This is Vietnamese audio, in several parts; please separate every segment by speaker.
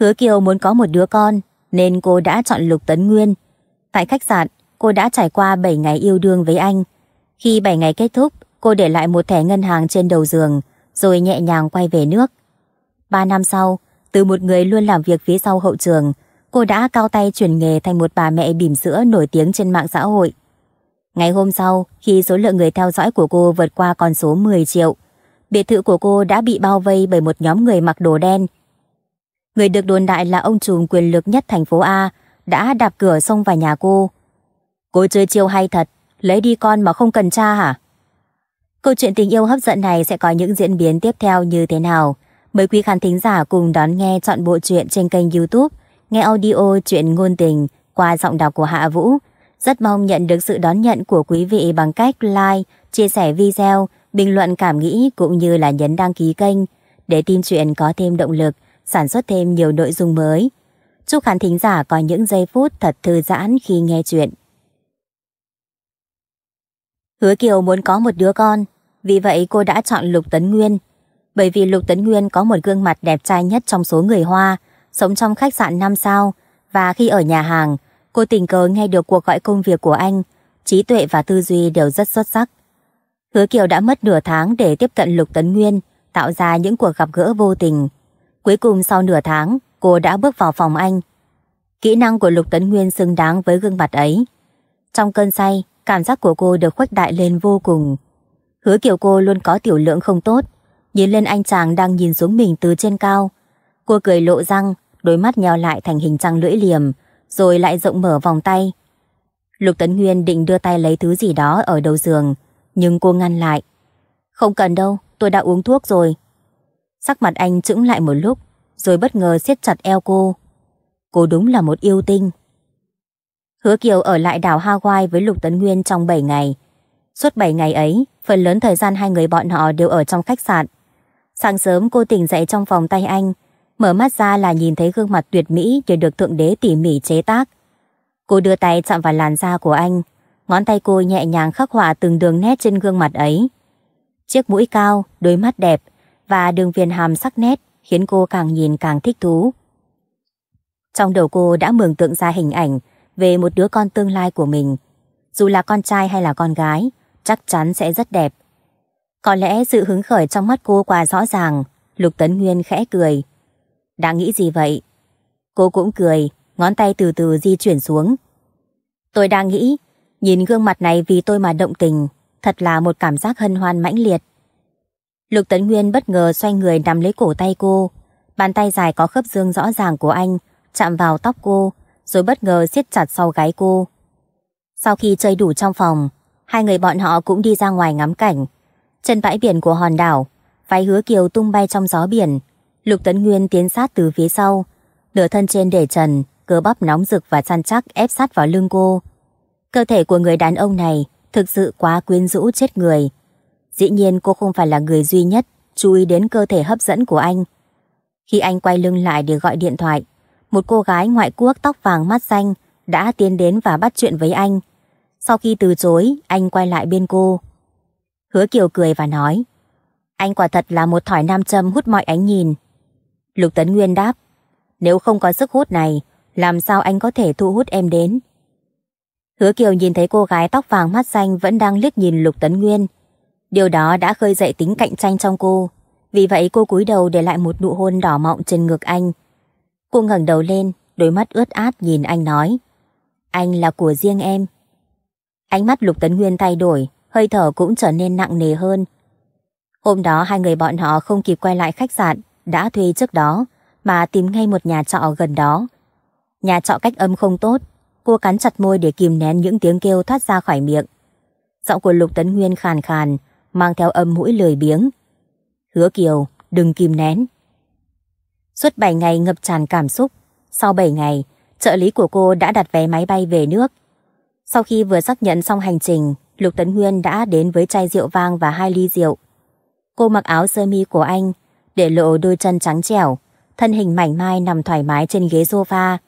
Speaker 1: Hứa Kiều muốn có một đứa con, nên cô đã chọn Lục Tấn Nguyên. Tại khách sạn, cô đã trải qua 7 ngày yêu đương với anh. Khi 7 ngày kết thúc, cô để lại một thẻ ngân hàng trên đầu giường, rồi nhẹ nhàng quay về nước. 3 năm sau, từ một người luôn làm việc phía sau hậu trường, cô đã cao tay chuyển nghề thành một bà mẹ bỉm sữa nổi tiếng trên mạng xã hội. Ngày hôm sau, khi số lượng người theo dõi của cô vượt qua con số 10 triệu, biệt thự của cô đã bị bao vây bởi một nhóm người mặc đồ đen người được đồn đại là ông trùm quyền lực nhất thành phố A, đã đạp cửa xông vào nhà cô. Cô chơi chiêu hay thật, lấy đi con mà không cần cha hả? Câu chuyện tình yêu hấp dẫn này sẽ có những diễn biến tiếp theo như thế nào? Mời quý khán thính giả cùng đón nghe chọn bộ truyện trên kênh youtube Nghe audio chuyện ngôn tình qua giọng đọc của Hạ Vũ. Rất mong nhận được sự đón nhận của quý vị bằng cách like, chia sẻ video, bình luận cảm nghĩ cũng như là nhấn đăng ký kênh để tin chuyện có thêm động lực sản xuất thêm nhiều nội dung mới. Chúc khán thính giả có những giây phút thật thư giãn khi nghe chuyện. Hứa Kiều muốn có một đứa con, vì vậy cô đã chọn Lục Tấn Nguyên. Bởi vì Lục Tấn Nguyên có một gương mặt đẹp trai nhất trong số người Hoa, sống trong khách sạn 5 sao, và khi ở nhà hàng, cô tình cờ nghe được cuộc gọi công việc của anh, trí tuệ và tư duy đều rất xuất sắc. Hứa Kiều đã mất nửa tháng để tiếp cận Lục Tấn Nguyên, tạo ra những cuộc gặp gỡ vô tình, Cuối cùng sau nửa tháng, cô đã bước vào phòng anh. Kỹ năng của Lục Tấn Nguyên xứng đáng với gương mặt ấy. Trong cơn say, cảm giác của cô được khuếch đại lên vô cùng. Hứa kiểu cô luôn có tiểu lượng không tốt, nhìn lên anh chàng đang nhìn xuống mình từ trên cao. Cô cười lộ răng, đôi mắt nheo lại thành hình trăng lưỡi liềm, rồi lại rộng mở vòng tay. Lục Tấn Nguyên định đưa tay lấy thứ gì đó ở đầu giường, nhưng cô ngăn lại. Không cần đâu, tôi đã uống thuốc rồi, Sắc mặt anh trững lại một lúc, rồi bất ngờ siết chặt eo cô. Cô đúng là một yêu tinh. Hứa Kiều ở lại đảo Hawaii với Lục Tấn Nguyên trong 7 ngày. Suốt 7 ngày ấy, phần lớn thời gian hai người bọn họ đều ở trong khách sạn. Sáng sớm cô tỉnh dậy trong phòng tay anh, mở mắt ra là nhìn thấy gương mặt tuyệt mỹ đều được Thượng Đế tỉ mỉ chế tác. Cô đưa tay chạm vào làn da của anh, ngón tay cô nhẹ nhàng khắc họa từng đường nét trên gương mặt ấy. Chiếc mũi cao, đôi mắt đẹp, và đường viền hàm sắc nét khiến cô càng nhìn càng thích thú. Trong đầu cô đã mường tượng ra hình ảnh về một đứa con tương lai của mình. Dù là con trai hay là con gái, chắc chắn sẽ rất đẹp. Có lẽ sự hứng khởi trong mắt cô quá rõ ràng, Lục Tấn Nguyên khẽ cười. Đã nghĩ gì vậy? Cô cũng cười, ngón tay từ từ di chuyển xuống. Tôi đang nghĩ, nhìn gương mặt này vì tôi mà động tình, thật là một cảm giác hân hoan mãnh liệt. Lục Tấn Nguyên bất ngờ xoay người nắm lấy cổ tay cô. Bàn tay dài có khớp dương rõ ràng của anh chạm vào tóc cô rồi bất ngờ siết chặt sau gáy cô. Sau khi chơi đủ trong phòng, hai người bọn họ cũng đi ra ngoài ngắm cảnh. Trên bãi biển của hòn đảo, váy hứa kiều tung bay trong gió biển. Lục Tấn Nguyên tiến sát từ phía sau, nửa thân trên để trần, cơ bắp nóng rực và săn chắc ép sát vào lưng cô. Cơ thể của người đàn ông này thực sự quá quyến rũ chết người. Dĩ nhiên cô không phải là người duy nhất chú ý đến cơ thể hấp dẫn của anh. Khi anh quay lưng lại để gọi điện thoại, một cô gái ngoại quốc tóc vàng mắt xanh đã tiến đến và bắt chuyện với anh. Sau khi từ chối, anh quay lại bên cô. Hứa Kiều cười và nói, anh quả thật là một thỏi nam châm hút mọi ánh nhìn. Lục Tấn Nguyên đáp, nếu không có sức hút này, làm sao anh có thể thu hút em đến? Hứa Kiều nhìn thấy cô gái tóc vàng mắt xanh vẫn đang liếc nhìn Lục Tấn Nguyên, Điều đó đã khơi dậy tính cạnh tranh trong cô. Vì vậy cô cúi đầu để lại một nụ hôn đỏ mọng trên ngực anh. Cô ngẩng đầu lên, đôi mắt ướt át nhìn anh nói. Anh là của riêng em. Ánh mắt Lục Tấn Nguyên thay đổi, hơi thở cũng trở nên nặng nề hơn. Hôm đó hai người bọn họ không kịp quay lại khách sạn đã thuê trước đó mà tìm ngay một nhà trọ gần đó. Nhà trọ cách âm không tốt, cô cắn chặt môi để kìm nén những tiếng kêu thoát ra khỏi miệng. Giọng của Lục Tấn Nguyên khàn khàn, mang theo âm mũi lười biếng. Hứa Kiều, đừng kìm nén. Suốt 7 ngày ngập tràn cảm xúc, sau 7 ngày, trợ lý của cô đã đặt vé máy bay về nước. Sau khi vừa xác nhận xong hành trình, Lục Tấn Nguyên đã đến với chai rượu vang và hai ly rượu. Cô mặc áo sơ mi của anh, để lộ đôi chân trắng trẻo, thân hình mảnh mai nằm thoải mái trên ghế sofa.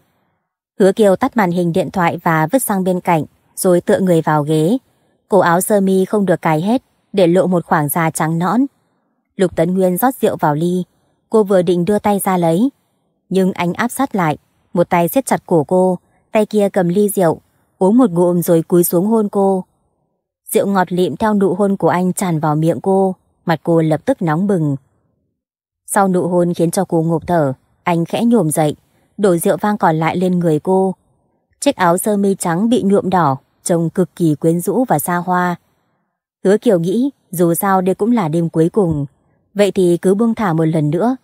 Speaker 1: Hứa Kiều tắt màn hình điện thoại và vứt sang bên cạnh, rồi tựa người vào ghế. Cổ áo sơ mi không được cài hết, để lộ một khoảng da trắng nõn. Lục Tấn Nguyên rót rượu vào ly, cô vừa định đưa tay ra lấy. Nhưng anh áp sát lại, một tay siết chặt cổ cô, tay kia cầm ly rượu, uống một ngụm rồi cúi xuống hôn cô. Rượu ngọt lịm theo nụ hôn của anh tràn vào miệng cô, mặt cô lập tức nóng bừng. Sau nụ hôn khiến cho cô ngộp thở, anh khẽ nhổm dậy, đổ rượu vang còn lại lên người cô. Chiếc áo sơ mi trắng bị nhuộm đỏ, trông cực kỳ quyến rũ và xa hoa, Hứa Kiều nghĩ dù sao đây cũng là đêm cuối cùng, vậy thì cứ buông thả một lần nữa.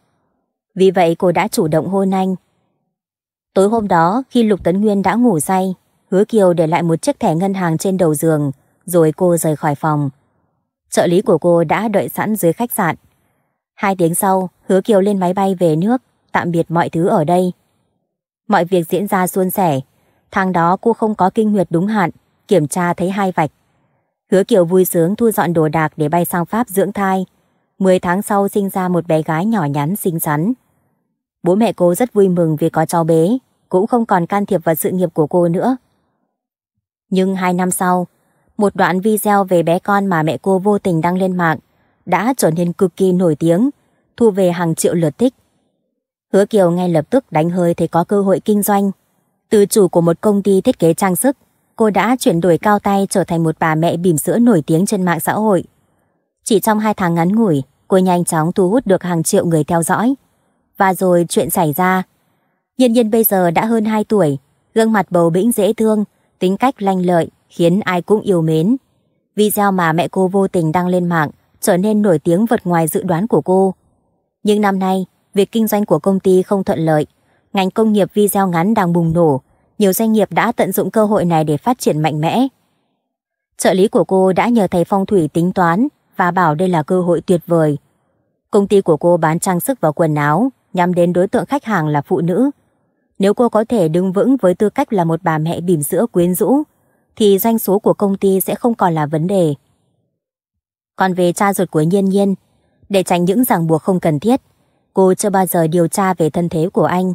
Speaker 1: Vì vậy cô đã chủ động hôn anh. Tối hôm đó khi Lục Tấn Nguyên đã ngủ say, Hứa Kiều để lại một chiếc thẻ ngân hàng trên đầu giường, rồi cô rời khỏi phòng. Trợ lý của cô đã đợi sẵn dưới khách sạn. Hai tiếng sau, Hứa Kiều lên máy bay về nước, tạm biệt mọi thứ ở đây. Mọi việc diễn ra suôn sẻ. Tháng đó cô không có kinh nguyệt đúng hạn, kiểm tra thấy hai vạch, Hứa Kiều vui sướng thu dọn đồ đạc để bay sang Pháp dưỡng thai. Mười tháng sau sinh ra một bé gái nhỏ nhắn xinh xắn. Bố mẹ cô rất vui mừng vì có cháu bé, cũng không còn can thiệp vào sự nghiệp của cô nữa. Nhưng hai năm sau, một đoạn video về bé con mà mẹ cô vô tình đăng lên mạng đã trở nên cực kỳ nổi tiếng, thu về hàng triệu lượt thích. Hứa Kiều ngay lập tức đánh hơi thấy có cơ hội kinh doanh. Từ chủ của một công ty thiết kế trang sức, cô đã chuyển đổi cao tay trở thành một bà mẹ bỉm sữa nổi tiếng trên mạng xã hội. Chỉ trong hai tháng ngắn ngủi, cô nhanh chóng thu hút được hàng triệu người theo dõi. Và rồi chuyện xảy ra. Nhân nhiên bây giờ đã hơn 2 tuổi, gương mặt bầu bĩnh dễ thương, tính cách lanh lợi, khiến ai cũng yêu mến. Video mà mẹ cô vô tình đăng lên mạng trở nên nổi tiếng vượt ngoài dự đoán của cô. Nhưng năm nay, việc kinh doanh của công ty không thuận lợi, ngành công nghiệp video ngắn đang bùng nổ, nhiều doanh nghiệp đã tận dụng cơ hội này để phát triển mạnh mẽ. Trợ lý của cô đã nhờ thầy phong thủy tính toán và bảo đây là cơ hội tuyệt vời. Công ty của cô bán trang sức và quần áo nhằm đến đối tượng khách hàng là phụ nữ. Nếu cô có thể đứng vững với tư cách là một bà mẹ bỉm sữa quyến rũ, thì doanh số của công ty sẽ không còn là vấn đề. Còn về cha ruột của Nhiên Nhiên, để tránh những ràng buộc không cần thiết, cô chưa bao giờ điều tra về thân thế của anh.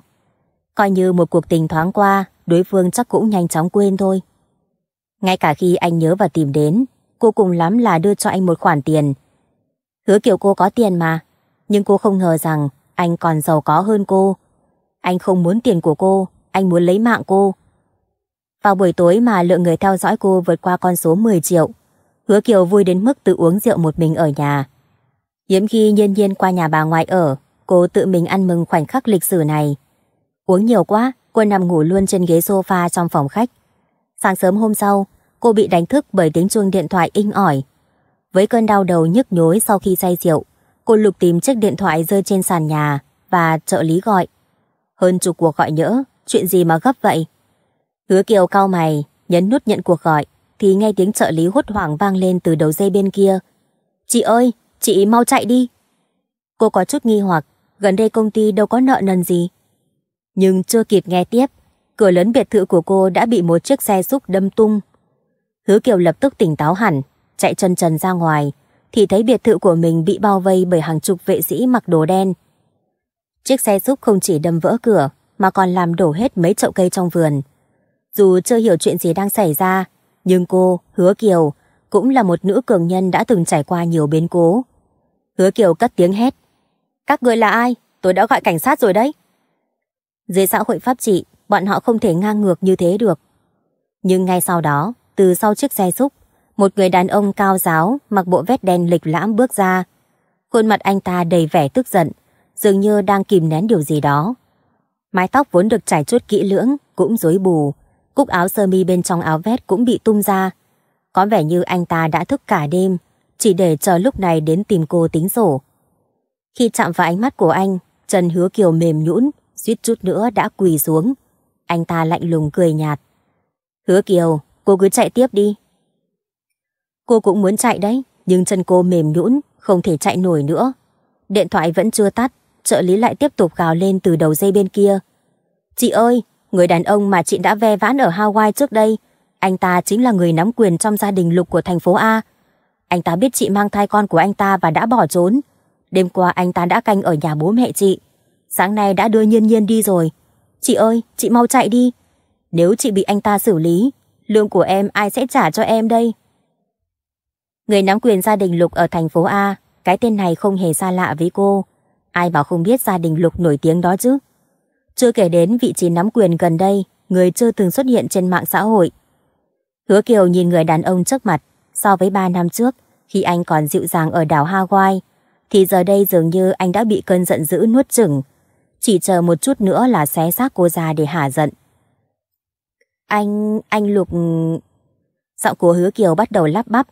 Speaker 1: Coi như một cuộc tình thoáng qua, đối phương chắc cũng nhanh chóng quên thôi. Ngay cả khi anh nhớ và tìm đến, cô cùng lắm là đưa cho anh một khoản tiền. Hứa kiểu cô có tiền mà, nhưng cô không ngờ rằng anh còn giàu có hơn cô. Anh không muốn tiền của cô, anh muốn lấy mạng cô. Vào buổi tối mà lượng người theo dõi cô vượt qua con số 10 triệu, Hứa Kiều vui đến mức tự uống rượu một mình ở nhà. Hiếm khi nhiên nhiên qua nhà bà ngoại ở, cô tự mình ăn mừng khoảnh khắc lịch sử này. Uống nhiều quá, cô nằm ngủ luôn trên ghế sofa trong phòng khách. Sáng sớm hôm sau, cô bị đánh thức bởi tiếng chuông điện thoại inh ỏi. Với cơn đau đầu nhức nhối sau khi say rượu, cô lục tìm chiếc điện thoại rơi trên sàn nhà và trợ lý gọi. Hơn chục cuộc gọi nhỡ, chuyện gì mà gấp vậy? Hứa Kiều cao mày, nhấn nút nhận cuộc gọi, thì nghe tiếng trợ lý hốt hoảng vang lên từ đầu dây bên kia. Chị ơi, chị mau chạy đi. Cô có chút nghi hoặc, gần đây công ty đâu có nợ nần gì, nhưng chưa kịp nghe tiếp, cửa lớn biệt thự của cô đã bị một chiếc xe xúc đâm tung. Hứa Kiều lập tức tỉnh táo hẳn, chạy chân trần ra ngoài, thì thấy biệt thự của mình bị bao vây bởi hàng chục vệ sĩ mặc đồ đen. Chiếc xe xúc không chỉ đâm vỡ cửa, mà còn làm đổ hết mấy chậu cây trong vườn. Dù chưa hiểu chuyện gì đang xảy ra, nhưng cô, Hứa Kiều, cũng là một nữ cường nhân đã từng trải qua nhiều biến cố. Hứa Kiều cất tiếng hét. Các người là ai? Tôi đã gọi cảnh sát rồi đấy. Dưới xã hội pháp trị, bọn họ không thể ngang ngược như thế được. Nhưng ngay sau đó, từ sau chiếc xe xúc, một người đàn ông cao giáo mặc bộ vest đen lịch lãm bước ra. Khuôn mặt anh ta đầy vẻ tức giận, dường như đang kìm nén điều gì đó. Mái tóc vốn được trải chuốt kỹ lưỡng, cũng rối bù. Cúc áo sơ mi bên trong áo vest cũng bị tung ra. Có vẻ như anh ta đã thức cả đêm, chỉ để chờ lúc này đến tìm cô tính sổ. Khi chạm vào ánh mắt của anh, Trần Hứa Kiều mềm nhũn, suýt chút nữa đã quỳ xuống. Anh ta lạnh lùng cười nhạt. Hứa Kiều, cô cứ chạy tiếp đi. Cô cũng muốn chạy đấy, nhưng chân cô mềm nhũn, không thể chạy nổi nữa. Điện thoại vẫn chưa tắt, trợ lý lại tiếp tục gào lên từ đầu dây bên kia. Chị ơi, người đàn ông mà chị đã ve vãn ở Hawaii trước đây, anh ta chính là người nắm quyền trong gia đình lục của thành phố A. Anh ta biết chị mang thai con của anh ta và đã bỏ trốn. Đêm qua anh ta đã canh ở nhà bố mẹ chị, sáng nay đã đưa Nhiên Nhiên đi rồi. Chị ơi, chị mau chạy đi. Nếu chị bị anh ta xử lý, lương của em ai sẽ trả cho em đây? Người nắm quyền gia đình Lục ở thành phố A, cái tên này không hề xa lạ với cô. Ai bảo không biết gia đình Lục nổi tiếng đó chứ? Chưa kể đến vị trí nắm quyền gần đây, người chưa từng xuất hiện trên mạng xã hội. Hứa Kiều nhìn người đàn ông trước mặt, so với 3 năm trước, khi anh còn dịu dàng ở đảo Hawaii, thì giờ đây dường như anh đã bị cơn giận dữ nuốt chửng chỉ chờ một chút nữa là xé xác cô ra để hả giận. Anh, anh Lục... Giọng của hứa kiều bắt đầu lắp bắp.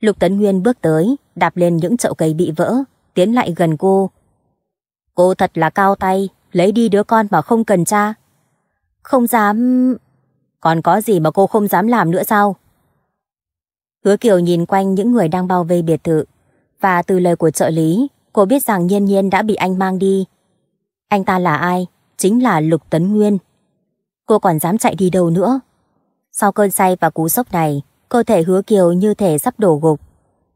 Speaker 1: Lục Tấn Nguyên bước tới, đạp lên những chậu cây bị vỡ, tiến lại gần cô. Cô thật là cao tay, lấy đi đứa con mà không cần cha. Không dám... Còn có gì mà cô không dám làm nữa sao? Hứa Kiều nhìn quanh những người đang bao vây biệt thự và từ lời của trợ lý, cô biết rằng Nhiên Nhiên đã bị anh mang đi anh ta là ai? Chính là Lục Tấn Nguyên. Cô còn dám chạy đi đâu nữa? Sau cơn say và cú sốc này, cơ thể hứa kiều như thể sắp đổ gục.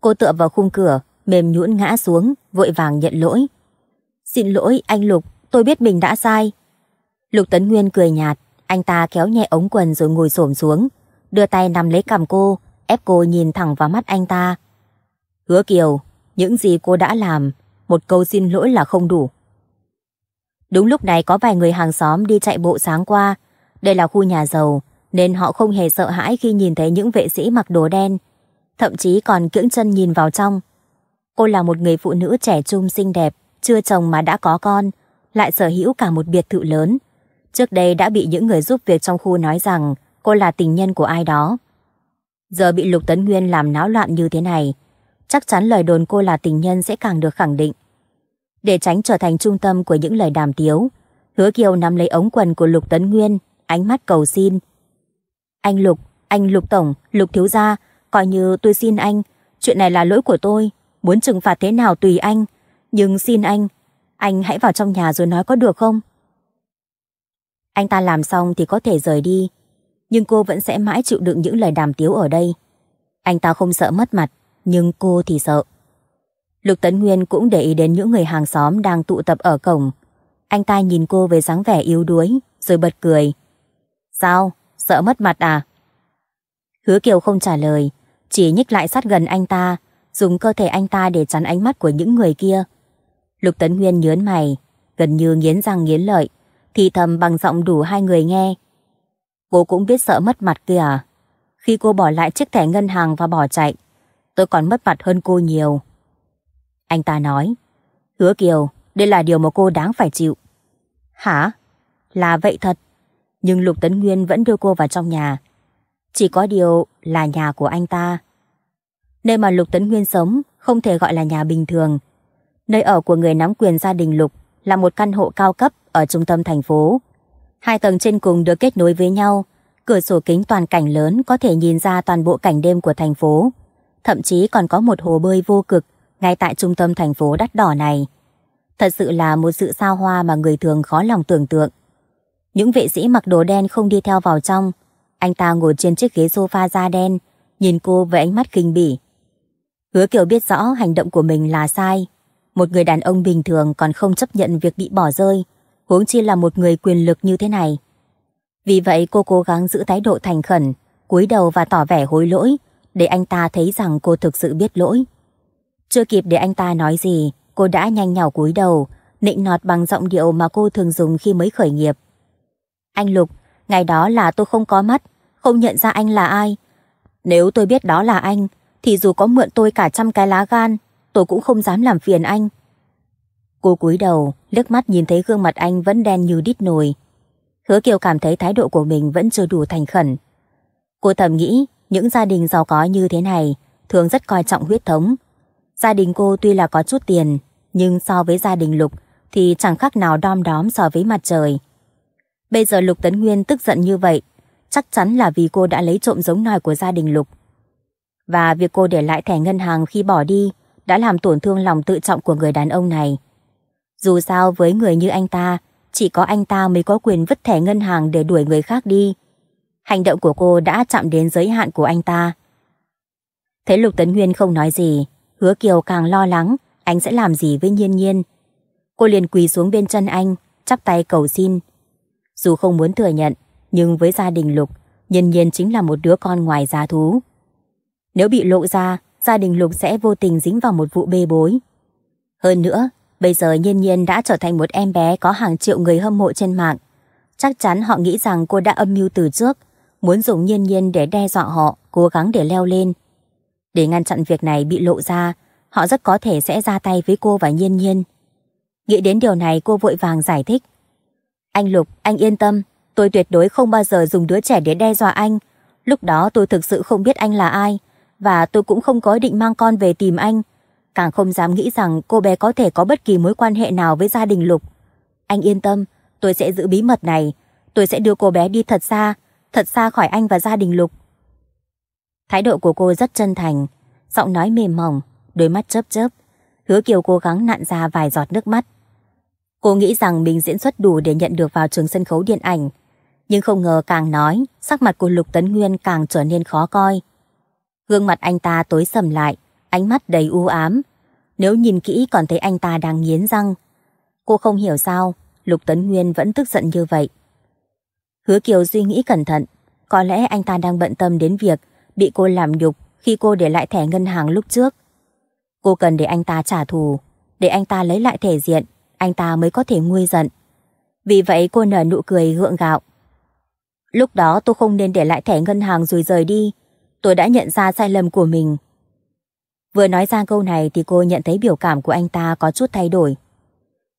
Speaker 1: Cô tựa vào khung cửa, mềm nhũn ngã xuống, vội vàng nhận lỗi. Xin lỗi anh Lục, tôi biết mình đã sai. Lục Tấn Nguyên cười nhạt, anh ta kéo nhẹ ống quần rồi ngồi xổm xuống, đưa tay nằm lấy cằm cô, ép cô nhìn thẳng vào mắt anh ta. Hứa Kiều, những gì cô đã làm, một câu xin lỗi là không đủ. Đúng lúc này có vài người hàng xóm đi chạy bộ sáng qua. Đây là khu nhà giàu, nên họ không hề sợ hãi khi nhìn thấy những vệ sĩ mặc đồ đen. Thậm chí còn cưỡng chân nhìn vào trong. Cô là một người phụ nữ trẻ trung xinh đẹp, chưa chồng mà đã có con, lại sở hữu cả một biệt thự lớn. Trước đây đã bị những người giúp việc trong khu nói rằng cô là tình nhân của ai đó. Giờ bị Lục Tấn Nguyên làm náo loạn như thế này, chắc chắn lời đồn cô là tình nhân sẽ càng được khẳng định để tránh trở thành trung tâm của những lời đàm tiếu. Hứa Kiều nắm lấy ống quần của Lục Tấn Nguyên, ánh mắt cầu xin. Anh Lục, anh Lục Tổng, Lục Thiếu Gia, coi như tôi xin anh, chuyện này là lỗi của tôi, muốn trừng phạt thế nào tùy anh, nhưng xin anh, anh hãy vào trong nhà rồi nói có được không? Anh ta làm xong thì có thể rời đi, nhưng cô vẫn sẽ mãi chịu đựng những lời đàm tiếu ở đây. Anh ta không sợ mất mặt, nhưng cô thì sợ. Lục Tấn Nguyên cũng để ý đến những người hàng xóm đang tụ tập ở cổng. Anh ta nhìn cô với dáng vẻ yếu đuối, rồi bật cười. Sao? Sợ mất mặt à? Hứa Kiều không trả lời, chỉ nhích lại sát gần anh ta, dùng cơ thể anh ta để chắn ánh mắt của những người kia. Lục Tấn Nguyên nhớn mày, gần như nghiến răng nghiến lợi, thì thầm bằng giọng đủ hai người nghe. Cô cũng biết sợ mất mặt kia à? Khi cô bỏ lại chiếc thẻ ngân hàng và bỏ chạy, tôi còn mất mặt hơn cô nhiều. Anh ta nói Hứa Kiều, đây là điều mà cô đáng phải chịu Hả? Là vậy thật Nhưng Lục Tấn Nguyên vẫn đưa cô vào trong nhà Chỉ có điều là nhà của anh ta Nơi mà Lục Tấn Nguyên sống Không thể gọi là nhà bình thường Nơi ở của người nắm quyền gia đình Lục Là một căn hộ cao cấp Ở trung tâm thành phố Hai tầng trên cùng được kết nối với nhau Cửa sổ kính toàn cảnh lớn Có thể nhìn ra toàn bộ cảnh đêm của thành phố Thậm chí còn có một hồ bơi vô cực ngay tại trung tâm thành phố đắt đỏ này. Thật sự là một sự sao hoa mà người thường khó lòng tưởng tượng. Những vệ sĩ mặc đồ đen không đi theo vào trong. Anh ta ngồi trên chiếc ghế sofa da đen, nhìn cô với ánh mắt khinh bỉ. Hứa Kiều biết rõ hành động của mình là sai. Một người đàn ông bình thường còn không chấp nhận việc bị bỏ rơi, huống chi là một người quyền lực như thế này. Vì vậy cô cố gắng giữ thái độ thành khẩn, cúi đầu và tỏ vẻ hối lỗi, để anh ta thấy rằng cô thực sự biết lỗi. Chưa kịp để anh ta nói gì, cô đã nhanh nhảu cúi đầu, nịnh nọt bằng giọng điệu mà cô thường dùng khi mới khởi nghiệp. Anh Lục, ngày đó là tôi không có mắt, không nhận ra anh là ai. Nếu tôi biết đó là anh, thì dù có mượn tôi cả trăm cái lá gan, tôi cũng không dám làm phiền anh. Cô cúi đầu, liếc mắt nhìn thấy gương mặt anh vẫn đen như đít nồi. Hứa Kiều cảm thấy thái độ của mình vẫn chưa đủ thành khẩn. Cô thầm nghĩ, những gia đình giàu có như thế này thường rất coi trọng huyết thống, Gia đình cô tuy là có chút tiền, nhưng so với gia đình Lục thì chẳng khác nào đom đóm so với mặt trời. Bây giờ Lục Tấn Nguyên tức giận như vậy, chắc chắn là vì cô đã lấy trộm giống nòi của gia đình Lục. Và việc cô để lại thẻ ngân hàng khi bỏ đi đã làm tổn thương lòng tự trọng của người đàn ông này. Dù sao với người như anh ta, chỉ có anh ta mới có quyền vứt thẻ ngân hàng để đuổi người khác đi. Hành động của cô đã chạm đến giới hạn của anh ta. Thế Lục Tấn Nguyên không nói gì, Hứa Kiều càng lo lắng, anh sẽ làm gì với Nhiên Nhiên. Cô liền quỳ xuống bên chân anh, chắp tay cầu xin. Dù không muốn thừa nhận, nhưng với gia đình Lục, Nhiên Nhiên chính là một đứa con ngoài giá thú. Nếu bị lộ ra, gia đình Lục sẽ vô tình dính vào một vụ bê bối. Hơn nữa, bây giờ Nhiên Nhiên đã trở thành một em bé có hàng triệu người hâm mộ trên mạng. Chắc chắn họ nghĩ rằng cô đã âm mưu từ trước, muốn dùng Nhiên Nhiên để đe dọa họ, cố gắng để leo lên. Để ngăn chặn việc này bị lộ ra, họ rất có thể sẽ ra tay với cô và Nhiên Nhiên. Nghĩ đến điều này cô vội vàng giải thích. Anh Lục, anh yên tâm, tôi tuyệt đối không bao giờ dùng đứa trẻ để đe dọa anh. Lúc đó tôi thực sự không biết anh là ai, và tôi cũng không có định mang con về tìm anh. Càng không dám nghĩ rằng cô bé có thể có bất kỳ mối quan hệ nào với gia đình Lục. Anh yên tâm, tôi sẽ giữ bí mật này. Tôi sẽ đưa cô bé đi thật xa, thật xa khỏi anh và gia đình Lục. Thái độ của cô rất chân thành, giọng nói mềm mỏng, đôi mắt chớp chớp. Hứa Kiều cố gắng nặn ra vài giọt nước mắt. Cô nghĩ rằng mình diễn xuất đủ để nhận được vào trường sân khấu điện ảnh. Nhưng không ngờ càng nói, sắc mặt của Lục Tấn Nguyên càng trở nên khó coi. Gương mặt anh ta tối sầm lại, ánh mắt đầy u ám. Nếu nhìn kỹ còn thấy anh ta đang nghiến răng. Cô không hiểu sao, Lục Tấn Nguyên vẫn tức giận như vậy. Hứa Kiều suy nghĩ cẩn thận, có lẽ anh ta đang bận tâm đến việc bị cô làm nhục khi cô để lại thẻ ngân hàng lúc trước. Cô cần để anh ta trả thù, để anh ta lấy lại thể diện, anh ta mới có thể nguôi giận. Vì vậy cô nở nụ cười gượng gạo. Lúc đó tôi không nên để lại thẻ ngân hàng rồi rời đi, tôi đã nhận ra sai lầm của mình. Vừa nói ra câu này thì cô nhận thấy biểu cảm của anh ta có chút thay đổi.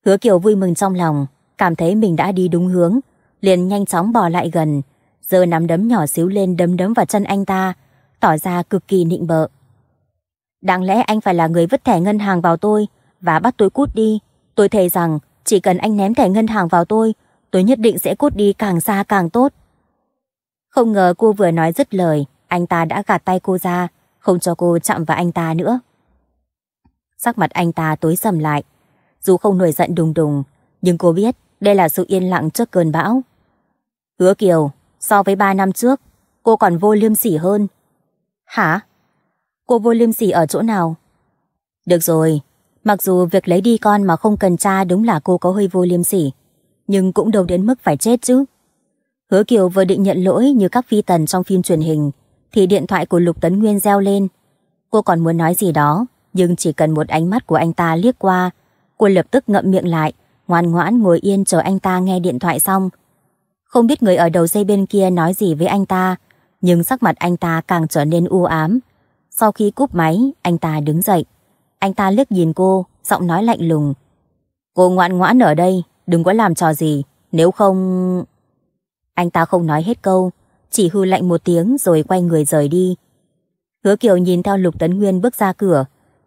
Speaker 1: Hứa Kiều vui mừng trong lòng, cảm thấy mình đã đi đúng hướng, liền nhanh chóng bò lại gần, giờ nắm đấm nhỏ xíu lên đấm đấm vào chân anh ta, tỏ ra cực kỳ nịnh bợ. Đáng lẽ anh phải là người vứt thẻ ngân hàng vào tôi và bắt tôi cút đi. Tôi thề rằng chỉ cần anh ném thẻ ngân hàng vào tôi, tôi nhất định sẽ cút đi càng xa càng tốt. Không ngờ cô vừa nói dứt lời, anh ta đã gạt tay cô ra, không cho cô chạm vào anh ta nữa. Sắc mặt anh ta tối sầm lại. Dù không nổi giận đùng đùng, nhưng cô biết đây là sự yên lặng trước cơn bão. Hứa Kiều, so với ba năm trước, cô còn vô liêm sỉ hơn, Hả? Cô vô liêm sỉ ở chỗ nào? Được rồi, mặc dù việc lấy đi con mà không cần cha đúng là cô có hơi vô liêm sỉ, nhưng cũng đâu đến mức phải chết chứ. Hứa Kiều vừa định nhận lỗi như các phi tần trong phim truyền hình, thì điện thoại của Lục Tấn Nguyên reo lên. Cô còn muốn nói gì đó, nhưng chỉ cần một ánh mắt của anh ta liếc qua, cô lập tức ngậm miệng lại, ngoan ngoãn ngồi yên chờ anh ta nghe điện thoại xong. Không biết người ở đầu dây bên kia nói gì với anh ta, nhưng sắc mặt anh ta càng trở nên u ám. Sau khi cúp máy, anh ta đứng dậy. Anh ta liếc nhìn cô, giọng nói lạnh lùng. Cô ngoan ngoãn ở đây, đừng có làm trò gì, nếu không... Anh ta không nói hết câu, chỉ hư lạnh một tiếng rồi quay người rời đi. Hứa Kiều nhìn theo Lục Tấn Nguyên bước ra cửa,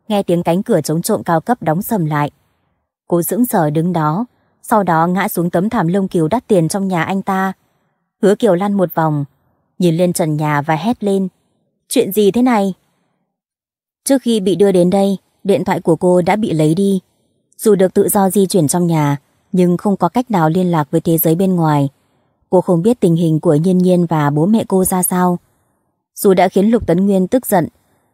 Speaker 1: nghe tiếng cánh cửa chống trộm cao cấp đóng sầm lại. Cô sững sở đứng đó, sau đó ngã xuống tấm thảm lông kiều đắt tiền trong nhà anh ta. Hứa Kiều lăn một vòng, nhìn lên trần nhà và hét lên. Chuyện gì thế này? Trước khi bị đưa đến đây, điện thoại của cô đã bị lấy đi. Dù được tự do di chuyển trong nhà, nhưng không có cách nào liên lạc với thế giới bên ngoài. Cô không biết tình hình của Nhiên Nhiên và bố mẹ cô ra sao. Dù đã khiến Lục Tấn Nguyên tức giận,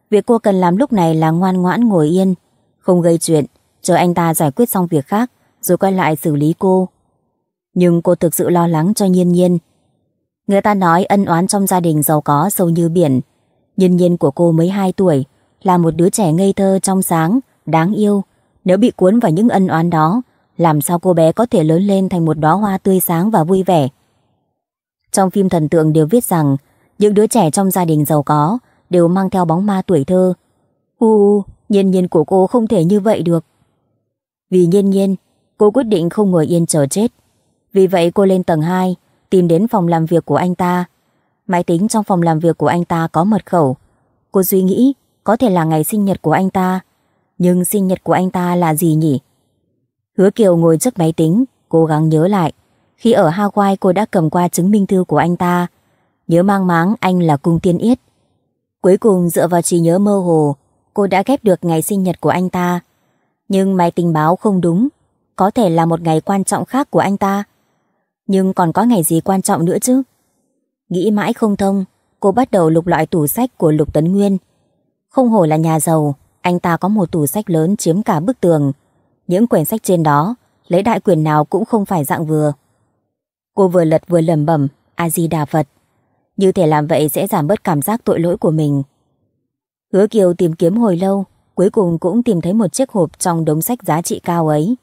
Speaker 1: việc cô cần làm lúc này là ngoan ngoãn ngồi yên, không gây chuyện, chờ anh ta giải quyết xong việc khác rồi quay lại xử lý cô. Nhưng cô thực sự lo lắng cho Nhiên Nhiên, Người ta nói ân oán trong gia đình giàu có sâu như biển. Nhân nhiên của cô mới 2 tuổi, là một đứa trẻ ngây thơ trong sáng, đáng yêu. Nếu bị cuốn vào những ân oán đó, làm sao cô bé có thể lớn lên thành một đóa hoa tươi sáng và vui vẻ. Trong phim thần tượng đều viết rằng, những đứa trẻ trong gia đình giàu có đều mang theo bóng ma tuổi thơ. U, nhiên nhiên của cô không thể như vậy được. Vì nhiên nhiên, cô quyết định không ngồi yên chờ chết. Vì vậy cô lên tầng 2, tìm đến phòng làm việc của anh ta. Máy tính trong phòng làm việc của anh ta có mật khẩu. Cô suy nghĩ có thể là ngày sinh nhật của anh ta. Nhưng sinh nhật của anh ta là gì nhỉ? Hứa Kiều ngồi trước máy tính, cố gắng nhớ lại. Khi ở Hawaii cô đã cầm qua chứng minh thư của anh ta. Nhớ mang máng anh là cung tiên yết. Cuối cùng dựa vào trí nhớ mơ hồ, cô đã ghép được ngày sinh nhật của anh ta. Nhưng máy tình báo không đúng, có thể là một ngày quan trọng khác của anh ta. Nhưng còn có ngày gì quan trọng nữa chứ? Nghĩ mãi không thông, cô bắt đầu lục loại tủ sách của Lục Tấn Nguyên. Không hổ là nhà giàu, anh ta có một tủ sách lớn chiếm cả bức tường. Những quyển sách trên đó, lấy đại quyền nào cũng không phải dạng vừa. Cô vừa lật vừa lầm bẩm, A-di-đà Phật. Như thể làm vậy sẽ giảm bớt cảm giác tội lỗi của mình. Hứa Kiều tìm kiếm hồi lâu, cuối cùng cũng tìm thấy một chiếc hộp trong đống sách giá trị cao ấy.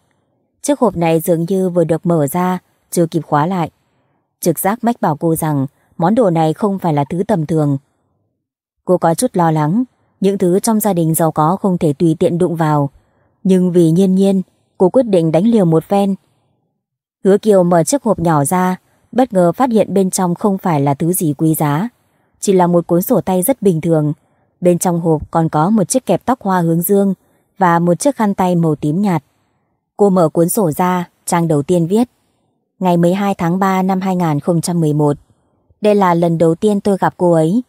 Speaker 1: Chiếc hộp này dường như vừa được mở ra, chưa kịp khóa lại. Trực giác mách bảo cô rằng món đồ này không phải là thứ tầm thường. Cô có chút lo lắng, những thứ trong gia đình giàu có không thể tùy tiện đụng vào. Nhưng vì nhiên nhiên, cô quyết định đánh liều một phen. Hứa Kiều mở chiếc hộp nhỏ ra, bất ngờ phát hiện bên trong không phải là thứ gì quý giá. Chỉ là một cuốn sổ tay rất bình thường. Bên trong hộp còn có một chiếc kẹp tóc hoa hướng dương và một chiếc khăn tay màu tím nhạt. Cô mở cuốn sổ ra, trang đầu tiên viết ngày 12 tháng 3 năm 2011. Đây là lần đầu tiên tôi gặp cô ấy.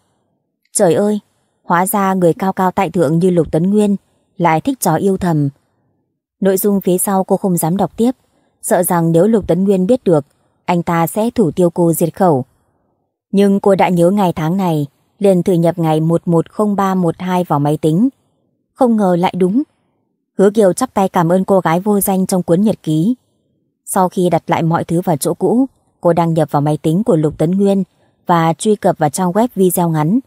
Speaker 1: Trời ơi, hóa ra người cao cao tại thượng như Lục Tấn Nguyên lại thích chó yêu thầm. Nội dung phía sau cô không dám đọc tiếp, sợ rằng nếu Lục Tấn Nguyên biết được, anh ta sẽ thủ tiêu cô diệt khẩu. Nhưng cô đã nhớ ngày tháng này, liền thử nhập ngày 110312 vào máy tính. Không ngờ lại đúng. Hứa Kiều chắp tay cảm ơn cô gái vô danh trong cuốn nhật ký, sau khi đặt lại mọi thứ vào chỗ cũ, cô đăng nhập vào máy tính của Lục Tấn Nguyên và truy cập vào trang web video ngắn.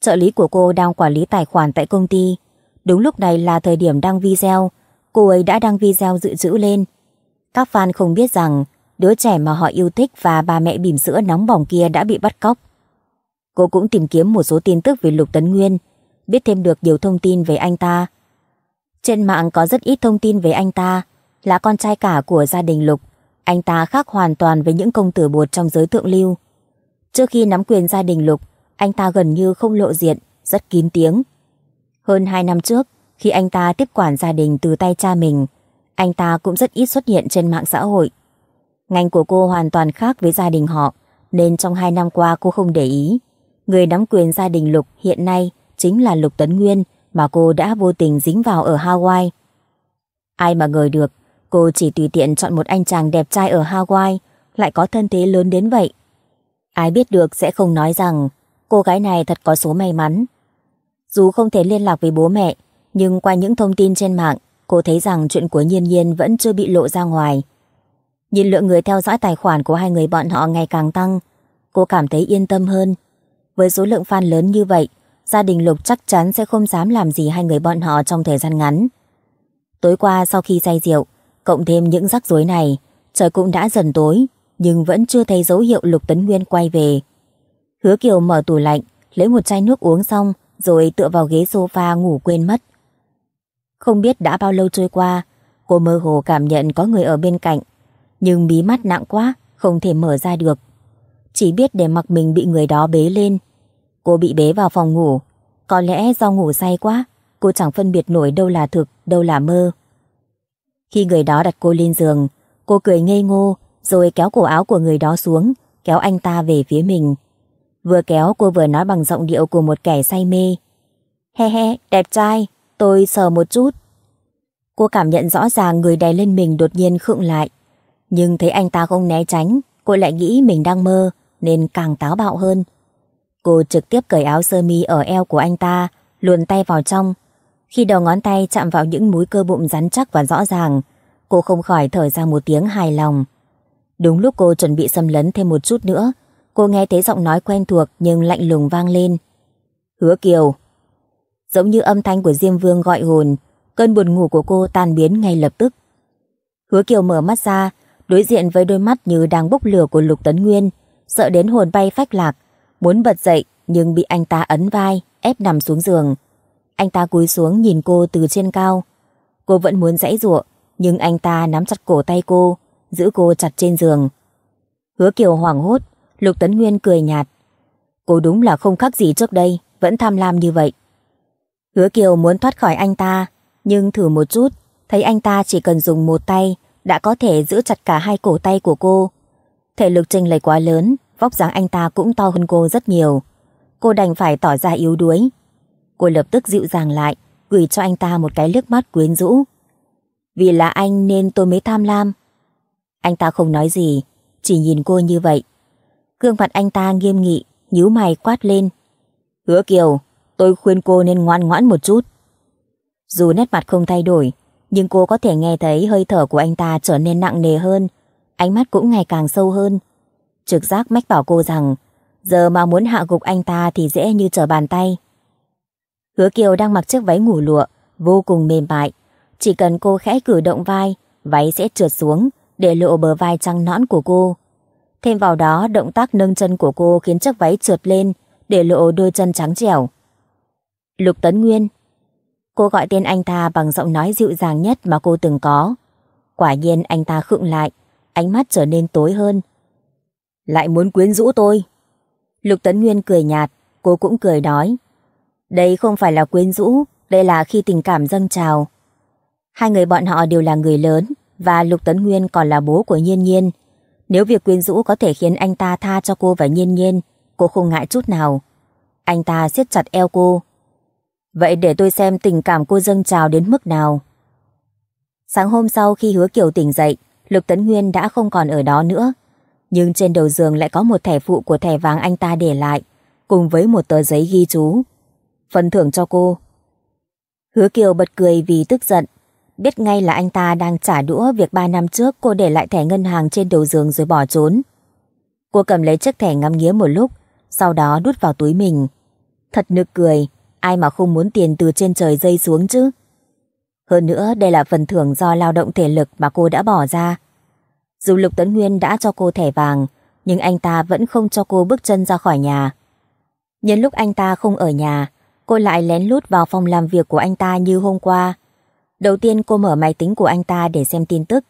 Speaker 1: Trợ lý của cô đang quản lý tài khoản tại công ty. Đúng lúc này là thời điểm đăng video, cô ấy đã đăng video dự trữ lên. Các fan không biết rằng đứa trẻ mà họ yêu thích và bà mẹ bỉm sữa nóng bỏng kia đã bị bắt cóc. Cô cũng tìm kiếm một số tin tức về Lục Tấn Nguyên, biết thêm được nhiều thông tin về anh ta. Trên mạng có rất ít thông tin về anh ta, là con trai cả của gia đình Lục. Anh ta khác hoàn toàn với những công tử bột trong giới thượng lưu. Trước khi nắm quyền gia đình Lục, anh ta gần như không lộ diện, rất kín tiếng. Hơn 2 năm trước, khi anh ta tiếp quản gia đình từ tay cha mình, anh ta cũng rất ít xuất hiện trên mạng xã hội. Ngành của cô hoàn toàn khác với gia đình họ, nên trong 2 năm qua cô không để ý. Người nắm quyền gia đình Lục hiện nay chính là Lục Tấn Nguyên mà cô đã vô tình dính vào ở Hawaii. Ai mà ngờ được, Cô chỉ tùy tiện chọn một anh chàng đẹp trai ở Hawaii, lại có thân thế lớn đến vậy. Ai biết được sẽ không nói rằng cô gái này thật có số may mắn. Dù không thể liên lạc với bố mẹ, nhưng qua những thông tin trên mạng, cô thấy rằng chuyện của Nhiên Nhiên vẫn chưa bị lộ ra ngoài. Nhìn lượng người theo dõi tài khoản của hai người bọn họ ngày càng tăng, cô cảm thấy yên tâm hơn. Với số lượng fan lớn như vậy, gia đình Lục chắc chắn sẽ không dám làm gì hai người bọn họ trong thời gian ngắn. Tối qua sau khi say rượu, Cộng thêm những rắc rối này, trời cũng đã dần tối, nhưng vẫn chưa thấy dấu hiệu Lục Tấn Nguyên quay về. Hứa Kiều mở tủ lạnh, lấy một chai nước uống xong, rồi tựa vào ghế sofa ngủ quên mất. Không biết đã bao lâu trôi qua, cô mơ hồ cảm nhận có người ở bên cạnh, nhưng bí mắt nặng quá, không thể mở ra được. Chỉ biết để mặc mình bị người đó bế lên. Cô bị bế vào phòng ngủ, có lẽ do ngủ say quá, cô chẳng phân biệt nổi đâu là thực, đâu là mơ. Khi người đó đặt cô lên giường, cô cười ngây ngô rồi kéo cổ áo của người đó xuống, kéo anh ta về phía mình. Vừa kéo cô vừa nói bằng giọng điệu của một kẻ say mê. He he, đẹp trai, tôi sờ một chút. Cô cảm nhận rõ ràng người đè lên mình đột nhiên khựng lại. Nhưng thấy anh ta không né tránh, cô lại nghĩ mình đang mơ nên càng táo bạo hơn. Cô trực tiếp cởi áo sơ mi ở eo của anh ta, luồn tay vào trong, khi đầu ngón tay chạm vào những múi cơ bụng rắn chắc và rõ ràng, cô không khỏi thở ra một tiếng hài lòng. Đúng lúc cô chuẩn bị xâm lấn thêm một chút nữa, cô nghe thấy giọng nói quen thuộc nhưng lạnh lùng vang lên. Hứa Kiều. Giống như âm thanh của Diêm Vương gọi hồn, cơn buồn ngủ của cô tan biến ngay lập tức. Hứa Kiều mở mắt ra, đối diện với đôi mắt như đang bốc lửa của Lục Tấn Nguyên, sợ đến hồn bay phách lạc, muốn bật dậy nhưng bị anh ta ấn vai, ép nằm xuống giường. Anh ta cúi xuống nhìn cô từ trên cao. Cô vẫn muốn dãy ruộng, nhưng anh ta nắm chặt cổ tay cô, giữ cô chặt trên giường. Hứa Kiều hoảng hốt, Lục Tấn Nguyên cười nhạt. Cô đúng là không khác gì trước đây, vẫn tham lam như vậy. Hứa Kiều muốn thoát khỏi anh ta, nhưng thử một chút, thấy anh ta chỉ cần dùng một tay đã có thể giữ chặt cả hai cổ tay của cô. Thể lực chênh lệch quá lớn, vóc dáng anh ta cũng to hơn cô rất nhiều. Cô đành phải tỏ ra yếu đuối, Cô lập tức dịu dàng lại, gửi cho anh ta một cái liếc mắt quyến rũ. Vì là anh nên tôi mới tham lam. Anh ta không nói gì, chỉ nhìn cô như vậy. Gương mặt anh ta nghiêm nghị, nhíu mày quát lên. Hứa Kiều, tôi khuyên cô nên ngoan ngoãn một chút. Dù nét mặt không thay đổi, nhưng cô có thể nghe thấy hơi thở của anh ta trở nên nặng nề hơn, ánh mắt cũng ngày càng sâu hơn. Trực giác mách bảo cô rằng, giờ mà muốn hạ gục anh ta thì dễ như trở bàn tay. Hứa Kiều đang mặc chiếc váy ngủ lụa, vô cùng mềm mại. Chỉ cần cô khẽ cử động vai, váy sẽ trượt xuống để lộ bờ vai trắng nõn của cô. Thêm vào đó, động tác nâng chân của cô khiến chiếc váy trượt lên để lộ đôi chân trắng trẻo. Lục Tấn Nguyên Cô gọi tên anh ta bằng giọng nói dịu dàng nhất mà cô từng có. Quả nhiên anh ta khựng lại, ánh mắt trở nên tối hơn. Lại muốn quyến rũ tôi. Lục Tấn Nguyên cười nhạt, cô cũng cười nói. Đây không phải là quyến rũ, đây là khi tình cảm dâng trào. Hai người bọn họ đều là người lớn và Lục Tấn Nguyên còn là bố của Nhiên Nhiên. Nếu việc quyến rũ có thể khiến anh ta tha cho cô và Nhiên Nhiên, cô không ngại chút nào. Anh ta siết chặt eo cô. Vậy để tôi xem tình cảm cô dâng trào đến mức nào. Sáng hôm sau khi Hứa Kiều tỉnh dậy, Lục Tấn Nguyên đã không còn ở đó nữa. Nhưng trên đầu giường lại có một thẻ phụ của thẻ vàng anh ta để lại, cùng với một tờ giấy ghi chú phần thưởng cho cô. Hứa Kiều bật cười vì tức giận. Biết ngay là anh ta đang trả đũa việc 3 năm trước cô để lại thẻ ngân hàng trên đầu giường rồi bỏ trốn. Cô cầm lấy chiếc thẻ ngắm nghía một lúc, sau đó đút vào túi mình. Thật nực cười, ai mà không muốn tiền từ trên trời rơi xuống chứ. Hơn nữa đây là phần thưởng do lao động thể lực mà cô đã bỏ ra. Dù Lục Tấn Nguyên đã cho cô thẻ vàng, nhưng anh ta vẫn không cho cô bước chân ra khỏi nhà. Nhân lúc anh ta không ở nhà, cô lại lén lút vào phòng làm việc của anh ta như hôm qua. Đầu tiên cô mở máy tính của anh ta để xem tin tức.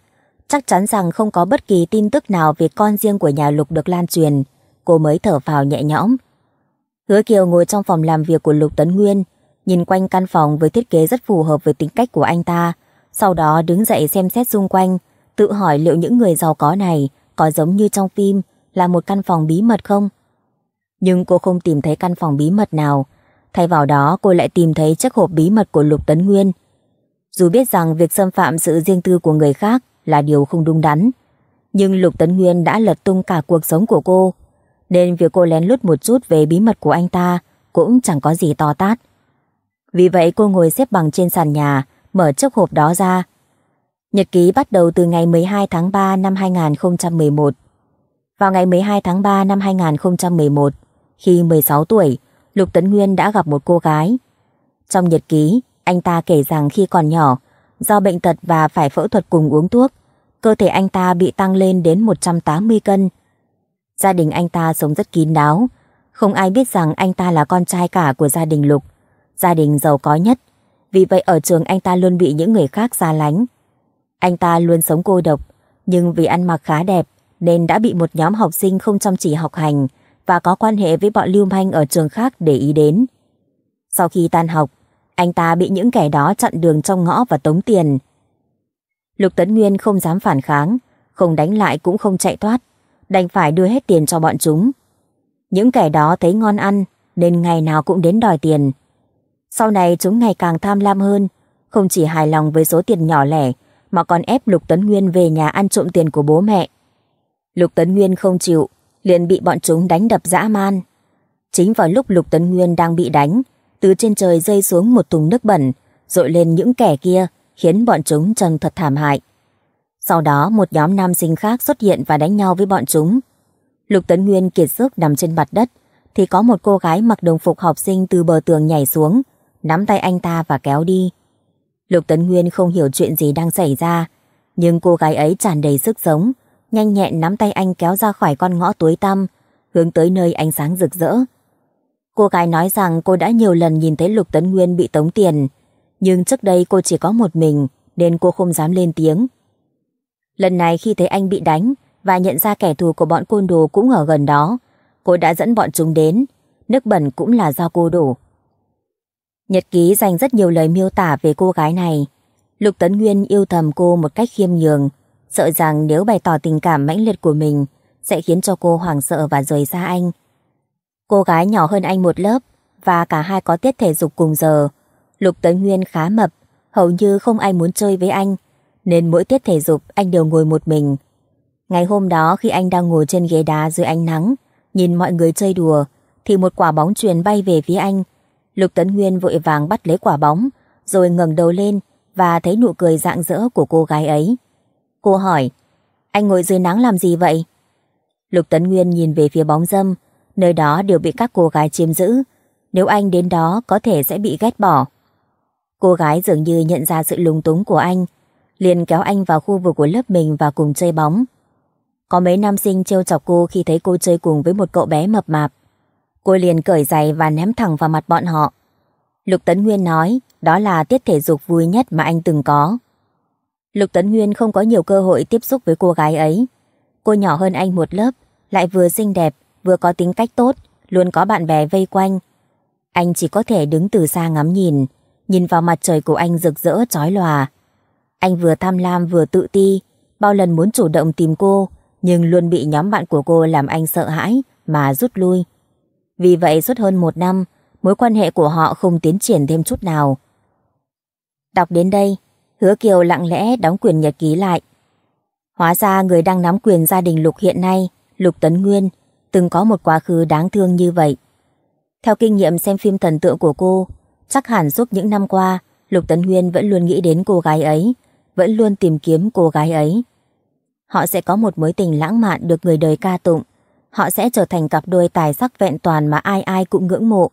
Speaker 1: Chắc chắn rằng không có bất kỳ tin tức nào về con riêng của nhà Lục được lan truyền. Cô mới thở vào nhẹ nhõm. Hứa Kiều ngồi trong phòng làm việc của Lục Tấn Nguyên, nhìn quanh căn phòng với thiết kế rất phù hợp với tính cách của anh ta, sau đó đứng dậy xem xét xung quanh, tự hỏi liệu những người giàu có này có giống như trong phim là một căn phòng bí mật không? Nhưng cô không tìm thấy căn phòng bí mật nào, Thay vào đó cô lại tìm thấy chiếc hộp bí mật của Lục Tấn Nguyên. Dù biết rằng việc xâm phạm sự riêng tư của người khác là điều không đúng đắn, nhưng Lục Tấn Nguyên đã lật tung cả cuộc sống của cô, nên việc cô lén lút một chút về bí mật của anh ta cũng chẳng có gì to tát. Vì vậy cô ngồi xếp bằng trên sàn nhà, mở chiếc hộp đó ra. Nhật ký bắt đầu từ ngày 12 tháng 3 năm 2011. Vào ngày 12 tháng 3 năm 2011, khi 16 tuổi, Lục Tấn Nguyên đã gặp một cô gái. Trong nhật ký, anh ta kể rằng khi còn nhỏ, do bệnh tật và phải phẫu thuật cùng uống thuốc, cơ thể anh ta bị tăng lên đến 180 cân. Gia đình anh ta sống rất kín đáo, không ai biết rằng anh ta là con trai cả của gia đình Lục, gia đình giàu có nhất. Vì vậy ở trường anh ta luôn bị những người khác xa lánh. Anh ta luôn sống cô độc, nhưng vì ăn mặc khá đẹp nên đã bị một nhóm học sinh không chăm chỉ học hành, và có quan hệ với bọn lưu manh ở trường khác để ý đến. Sau khi tan học, anh ta bị những kẻ đó chặn đường trong ngõ và tống tiền. Lục Tấn Nguyên không dám phản kháng, không đánh lại cũng không chạy thoát, đành phải đưa hết tiền cho bọn chúng. Những kẻ đó thấy ngon ăn nên ngày nào cũng đến đòi tiền. Sau này chúng ngày càng tham lam hơn, không chỉ hài lòng với số tiền nhỏ lẻ mà còn ép Lục Tấn Nguyên về nhà ăn trộm tiền của bố mẹ. Lục Tấn Nguyên không chịu, liền bị bọn chúng đánh đập dã man. Chính vào lúc Lục Tấn Nguyên đang bị đánh, từ trên trời rơi xuống một thùng nước bẩn, dội lên những kẻ kia, khiến bọn chúng trần thật thảm hại. Sau đó một nhóm nam sinh khác xuất hiện và đánh nhau với bọn chúng. Lục Tấn Nguyên kiệt sức nằm trên mặt đất, thì có một cô gái mặc đồng phục học sinh từ bờ tường nhảy xuống, nắm tay anh ta và kéo đi. Lục Tấn Nguyên không hiểu chuyện gì đang xảy ra, nhưng cô gái ấy tràn đầy sức sống, nhanh nhẹn nắm tay anh kéo ra khỏi con ngõ tối tăm, hướng tới nơi ánh sáng rực rỡ. Cô gái nói rằng cô đã nhiều lần nhìn thấy Lục Tấn Nguyên bị tống tiền, nhưng trước đây cô chỉ có một mình nên cô không dám lên tiếng. Lần này khi thấy anh bị đánh và nhận ra kẻ thù của bọn côn đồ cũng ở gần đó, cô đã dẫn bọn chúng đến, nước bẩn cũng là do cô đổ. Nhật ký dành rất nhiều lời miêu tả về cô gái này. Lục Tấn Nguyên yêu thầm cô một cách khiêm nhường, sợ rằng nếu bày tỏ tình cảm mãnh liệt của mình sẽ khiến cho cô hoảng sợ và rời xa anh. Cô gái nhỏ hơn anh một lớp và cả hai có tiết thể dục cùng giờ. Lục Tấn Nguyên khá mập, hầu như không ai muốn chơi với anh, nên mỗi tiết thể dục anh đều ngồi một mình. Ngày hôm đó khi anh đang ngồi trên ghế đá dưới ánh nắng, nhìn mọi người chơi đùa, thì một quả bóng truyền bay về phía anh. Lục Tấn Nguyên vội vàng bắt lấy quả bóng, rồi ngẩng đầu lên và thấy nụ cười rạng rỡ của cô gái ấy. Cô hỏi, anh ngồi dưới nắng làm gì vậy? Lục Tấn Nguyên nhìn về phía bóng dâm, nơi đó đều bị các cô gái chiếm giữ. Nếu anh đến đó có thể sẽ bị ghét bỏ. Cô gái dường như nhận ra sự lúng túng của anh, liền kéo anh vào khu vực của lớp mình và cùng chơi bóng. Có mấy nam sinh trêu chọc cô khi thấy cô chơi cùng với một cậu bé mập mạp. Cô liền cởi giày và ném thẳng vào mặt bọn họ. Lục Tấn Nguyên nói đó là tiết thể dục vui nhất mà anh từng có. Lục Tấn Nguyên không có nhiều cơ hội tiếp xúc với cô gái ấy. Cô nhỏ hơn anh một lớp, lại vừa xinh đẹp, vừa có tính cách tốt, luôn có bạn bè vây quanh. Anh chỉ có thể đứng từ xa ngắm nhìn, nhìn vào mặt trời của anh rực rỡ chói lòa. Anh vừa tham lam vừa tự ti, bao lần muốn chủ động tìm cô, nhưng luôn bị nhóm bạn của cô làm anh sợ hãi mà rút lui. Vì vậy suốt hơn một năm, mối quan hệ của họ không tiến triển thêm chút nào. Đọc đến đây, Hứa Kiều lặng lẽ đóng quyền nhật ký lại. Hóa ra người đang nắm quyền gia đình Lục hiện nay, Lục Tấn Nguyên, từng có một quá khứ đáng thương như vậy. Theo kinh nghiệm xem phim thần tượng của cô, chắc hẳn suốt những năm qua, Lục Tấn Nguyên vẫn luôn nghĩ đến cô gái ấy, vẫn luôn tìm kiếm cô gái ấy. Họ sẽ có một mối tình lãng mạn được người đời ca tụng, họ sẽ trở thành cặp đôi tài sắc vẹn toàn mà ai ai cũng ngưỡng mộ.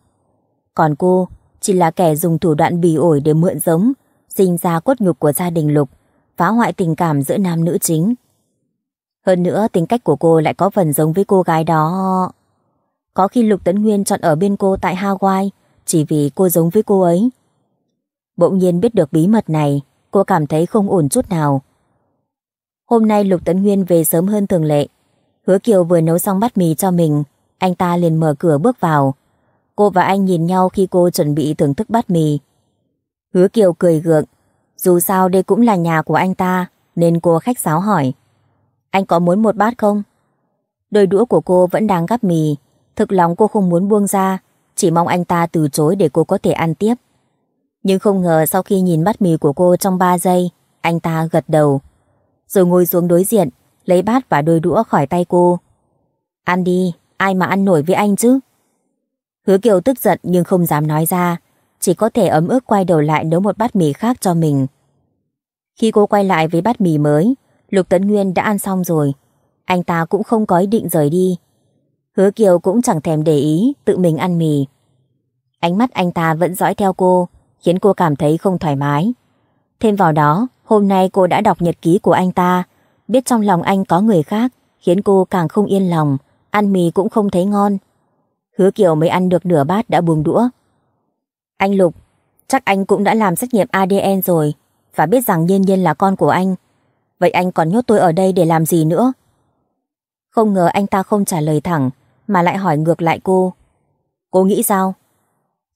Speaker 1: Còn cô, chỉ là kẻ dùng thủ đoạn bì ổi để mượn giống, sinh ra cốt nhục của gia đình Lục, phá hoại tình cảm giữa nam nữ chính. Hơn nữa, tính cách của cô lại có phần giống với cô gái đó. Có khi Lục Tấn Nguyên chọn ở bên cô tại Hawaii chỉ vì cô giống với cô ấy. Bỗng nhiên biết được bí mật này, cô cảm thấy không ổn chút nào. Hôm nay Lục Tấn Nguyên về sớm hơn thường lệ. Hứa Kiều vừa nấu xong bát mì cho mình, anh ta liền mở cửa bước vào. Cô và anh nhìn nhau khi cô chuẩn bị thưởng thức bát mì. Hứa Kiều cười gượng. Dù sao đây cũng là nhà của anh ta, nên cô khách sáo hỏi. Anh có muốn một bát không? Đôi đũa của cô vẫn đang gắp mì. Thực lòng cô không muốn buông ra, chỉ mong anh ta từ chối để cô có thể ăn tiếp. Nhưng không ngờ sau khi nhìn bát mì của cô trong 3 giây, anh ta gật đầu. Rồi ngồi xuống đối diện, lấy bát và đôi đũa khỏi tay cô. Ăn đi, ai mà ăn nổi với anh chứ? Hứa Kiều tức giận nhưng không dám nói ra chỉ có thể ấm ức quay đầu lại nấu một bát mì khác cho mình. Khi cô quay lại với bát mì mới, Lục Tấn Nguyên đã ăn xong rồi. Anh ta cũng không có ý định rời đi. Hứa Kiều cũng chẳng thèm để ý tự mình ăn mì. Ánh mắt anh ta vẫn dõi theo cô, khiến cô cảm thấy không thoải mái. Thêm vào đó, hôm nay cô đã đọc nhật ký của anh ta, biết trong lòng anh có người khác, khiến cô càng không yên lòng, ăn mì cũng không thấy ngon. Hứa Kiều mới ăn được nửa bát đã buông đũa, anh Lục, chắc anh cũng đã làm xét nghiệm ADN rồi và biết rằng Nhiên Nhiên là con của anh. Vậy anh còn nhốt tôi ở đây để làm gì nữa? Không ngờ anh ta không trả lời thẳng mà lại hỏi ngược lại cô. Cô nghĩ sao?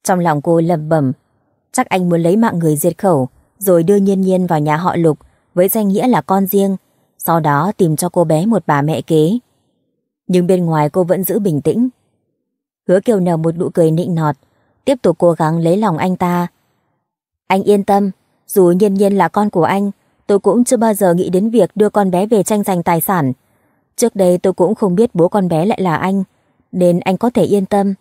Speaker 1: Trong lòng cô lầm bẩm chắc anh muốn lấy mạng người diệt khẩu rồi đưa Nhiên Nhiên vào nhà họ Lục với danh nghĩa là con riêng sau đó tìm cho cô bé một bà mẹ kế. Nhưng bên ngoài cô vẫn giữ bình tĩnh. Hứa Kiều nở một nụ cười nịnh nọt tiếp tục cố gắng lấy lòng anh ta. Anh yên tâm, dù nhiên nhiên là con của anh, tôi cũng chưa bao giờ nghĩ đến việc đưa con bé về tranh giành tài sản. Trước đây tôi cũng không biết bố con bé lại là anh, nên anh có thể yên tâm.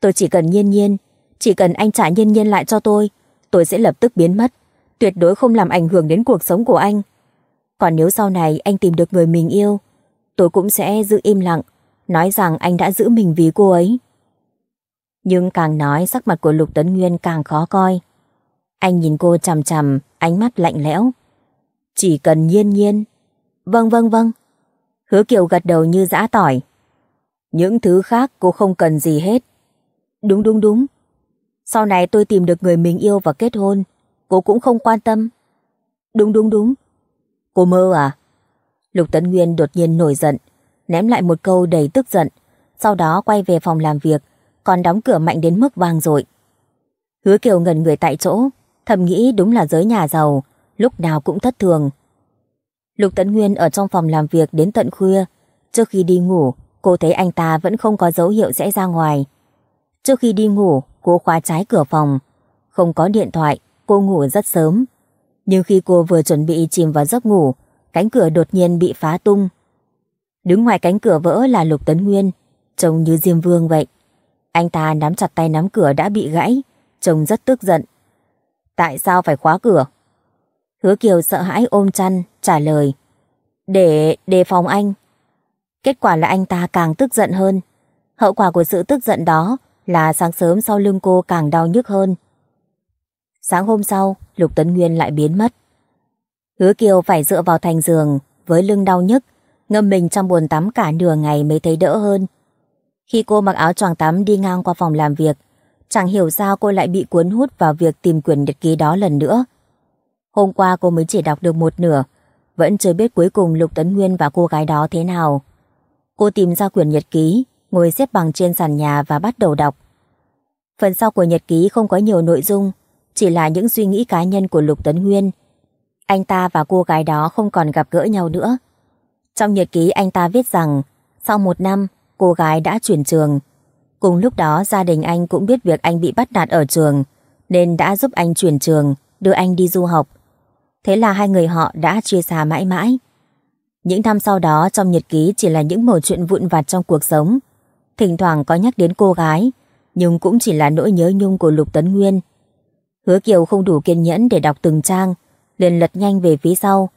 Speaker 1: Tôi chỉ cần nhiên nhiên, chỉ cần anh trả nhiên nhiên lại cho tôi, tôi sẽ lập tức biến mất, tuyệt đối không làm ảnh hưởng đến cuộc sống của anh. Còn nếu sau này anh tìm được người mình yêu, tôi cũng sẽ giữ im lặng, nói rằng anh đã giữ mình vì cô ấy. Nhưng càng nói sắc mặt của Lục Tấn Nguyên càng khó coi. Anh nhìn cô chằm chằm, ánh mắt lạnh lẽo. Chỉ cần nhiên nhiên. Vâng vâng vâng. Hứa Kiều gật đầu như dã tỏi. Những thứ khác cô không cần gì hết. Đúng đúng đúng. Sau này tôi tìm được người mình yêu và kết hôn. Cô cũng không quan tâm. Đúng đúng đúng. Cô mơ à? Lục Tấn Nguyên đột nhiên nổi giận, ném lại một câu đầy tức giận, sau đó quay về phòng làm việc, còn đóng cửa mạnh đến mức vang dội. Hứa Kiều ngần người tại chỗ, thầm nghĩ đúng là giới nhà giàu, lúc nào cũng thất thường. Lục Tấn Nguyên ở trong phòng làm việc đến tận khuya, trước khi đi ngủ, cô thấy anh ta vẫn không có dấu hiệu sẽ ra ngoài. Trước khi đi ngủ, cô khóa trái cửa phòng. Không có điện thoại, cô ngủ rất sớm. Nhưng khi cô vừa chuẩn bị chìm vào giấc ngủ, cánh cửa đột nhiên bị phá tung. Đứng ngoài cánh cửa vỡ là Lục Tấn Nguyên, trông như Diêm Vương vậy. Anh ta nắm chặt tay nắm cửa đã bị gãy, trông rất tức giận. Tại sao phải khóa cửa? Hứa Kiều sợ hãi ôm chăn, trả lời. Để đề phòng anh. Kết quả là anh ta càng tức giận hơn. Hậu quả của sự tức giận đó là sáng sớm sau lưng cô càng đau nhức hơn. Sáng hôm sau, Lục Tấn Nguyên lại biến mất. Hứa Kiều phải dựa vào thành giường với lưng đau nhức, ngâm mình trong buồn tắm cả nửa ngày mới thấy đỡ hơn. Khi cô mặc áo choàng tắm đi ngang qua phòng làm việc, chẳng hiểu sao cô lại bị cuốn hút vào việc tìm quyển nhật ký đó lần nữa. Hôm qua cô mới chỉ đọc được một nửa, vẫn chưa biết cuối cùng Lục Tấn Nguyên và cô gái đó thế nào. Cô tìm ra quyển nhật ký, ngồi xếp bằng trên sàn nhà và bắt đầu đọc. Phần sau của nhật ký không có nhiều nội dung, chỉ là những suy nghĩ cá nhân của Lục Tấn Nguyên. Anh ta và cô gái đó không còn gặp gỡ nhau nữa. Trong nhật ký anh ta viết rằng, sau một năm, cô gái đã chuyển trường. Cùng lúc đó gia đình anh cũng biết việc anh bị bắt nạt ở trường, nên đã giúp anh chuyển trường, đưa anh đi du học. Thế là hai người họ đã chia xa mãi mãi. Những năm sau đó trong nhật ký chỉ là những mẩu chuyện vụn vặt trong cuộc sống. Thỉnh thoảng có nhắc đến cô gái, nhưng cũng chỉ là nỗi nhớ nhung của Lục Tấn Nguyên. Hứa Kiều không đủ kiên nhẫn để đọc từng trang, liền lật nhanh về phía sau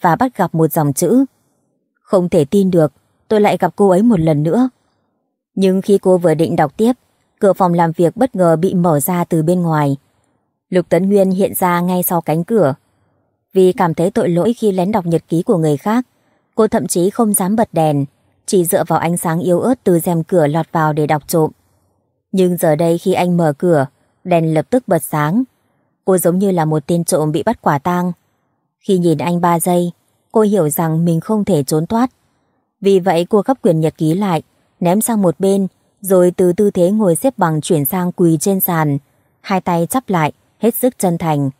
Speaker 1: và bắt gặp một dòng chữ. Không thể tin được, tôi lại gặp cô ấy một lần nữa. Nhưng khi cô vừa định đọc tiếp, cửa phòng làm việc bất ngờ bị mở ra từ bên ngoài. Lục Tấn Nguyên hiện ra ngay sau cánh cửa. Vì cảm thấy tội lỗi khi lén đọc nhật ký của người khác, cô thậm chí không dám bật đèn, chỉ dựa vào ánh sáng yếu ớt từ rèm cửa lọt vào để đọc trộm. Nhưng giờ đây khi anh mở cửa, đèn lập tức bật sáng. Cô giống như là một tên trộm bị bắt quả tang. Khi nhìn anh ba giây, cô hiểu rằng mình không thể trốn thoát. Vì vậy cô gấp quyển nhật ký lại, ném sang một bên, rồi từ tư thế ngồi xếp bằng chuyển sang quỳ trên sàn, hai tay chắp lại, hết sức chân thành.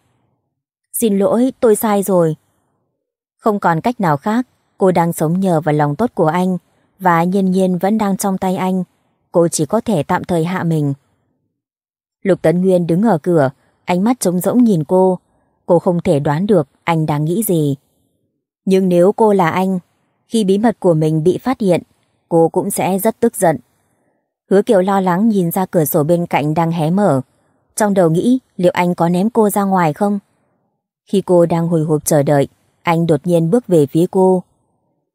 Speaker 1: Xin lỗi, tôi sai rồi. Không còn cách nào khác, cô đang sống nhờ vào lòng tốt của anh, và nhiên nhiên vẫn đang trong tay anh, cô chỉ có thể tạm thời hạ mình. Lục Tấn Nguyên đứng ở cửa, ánh mắt trống rỗng nhìn cô, cô không thể đoán được anh đang nghĩ gì. Nhưng nếu cô là anh, khi bí mật của mình bị phát hiện, cô cũng sẽ rất tức giận. Hứa Kiều lo lắng nhìn ra cửa sổ bên cạnh đang hé mở. Trong đầu nghĩ liệu anh có ném cô ra ngoài không? Khi cô đang hồi hộp chờ đợi, anh đột nhiên bước về phía cô.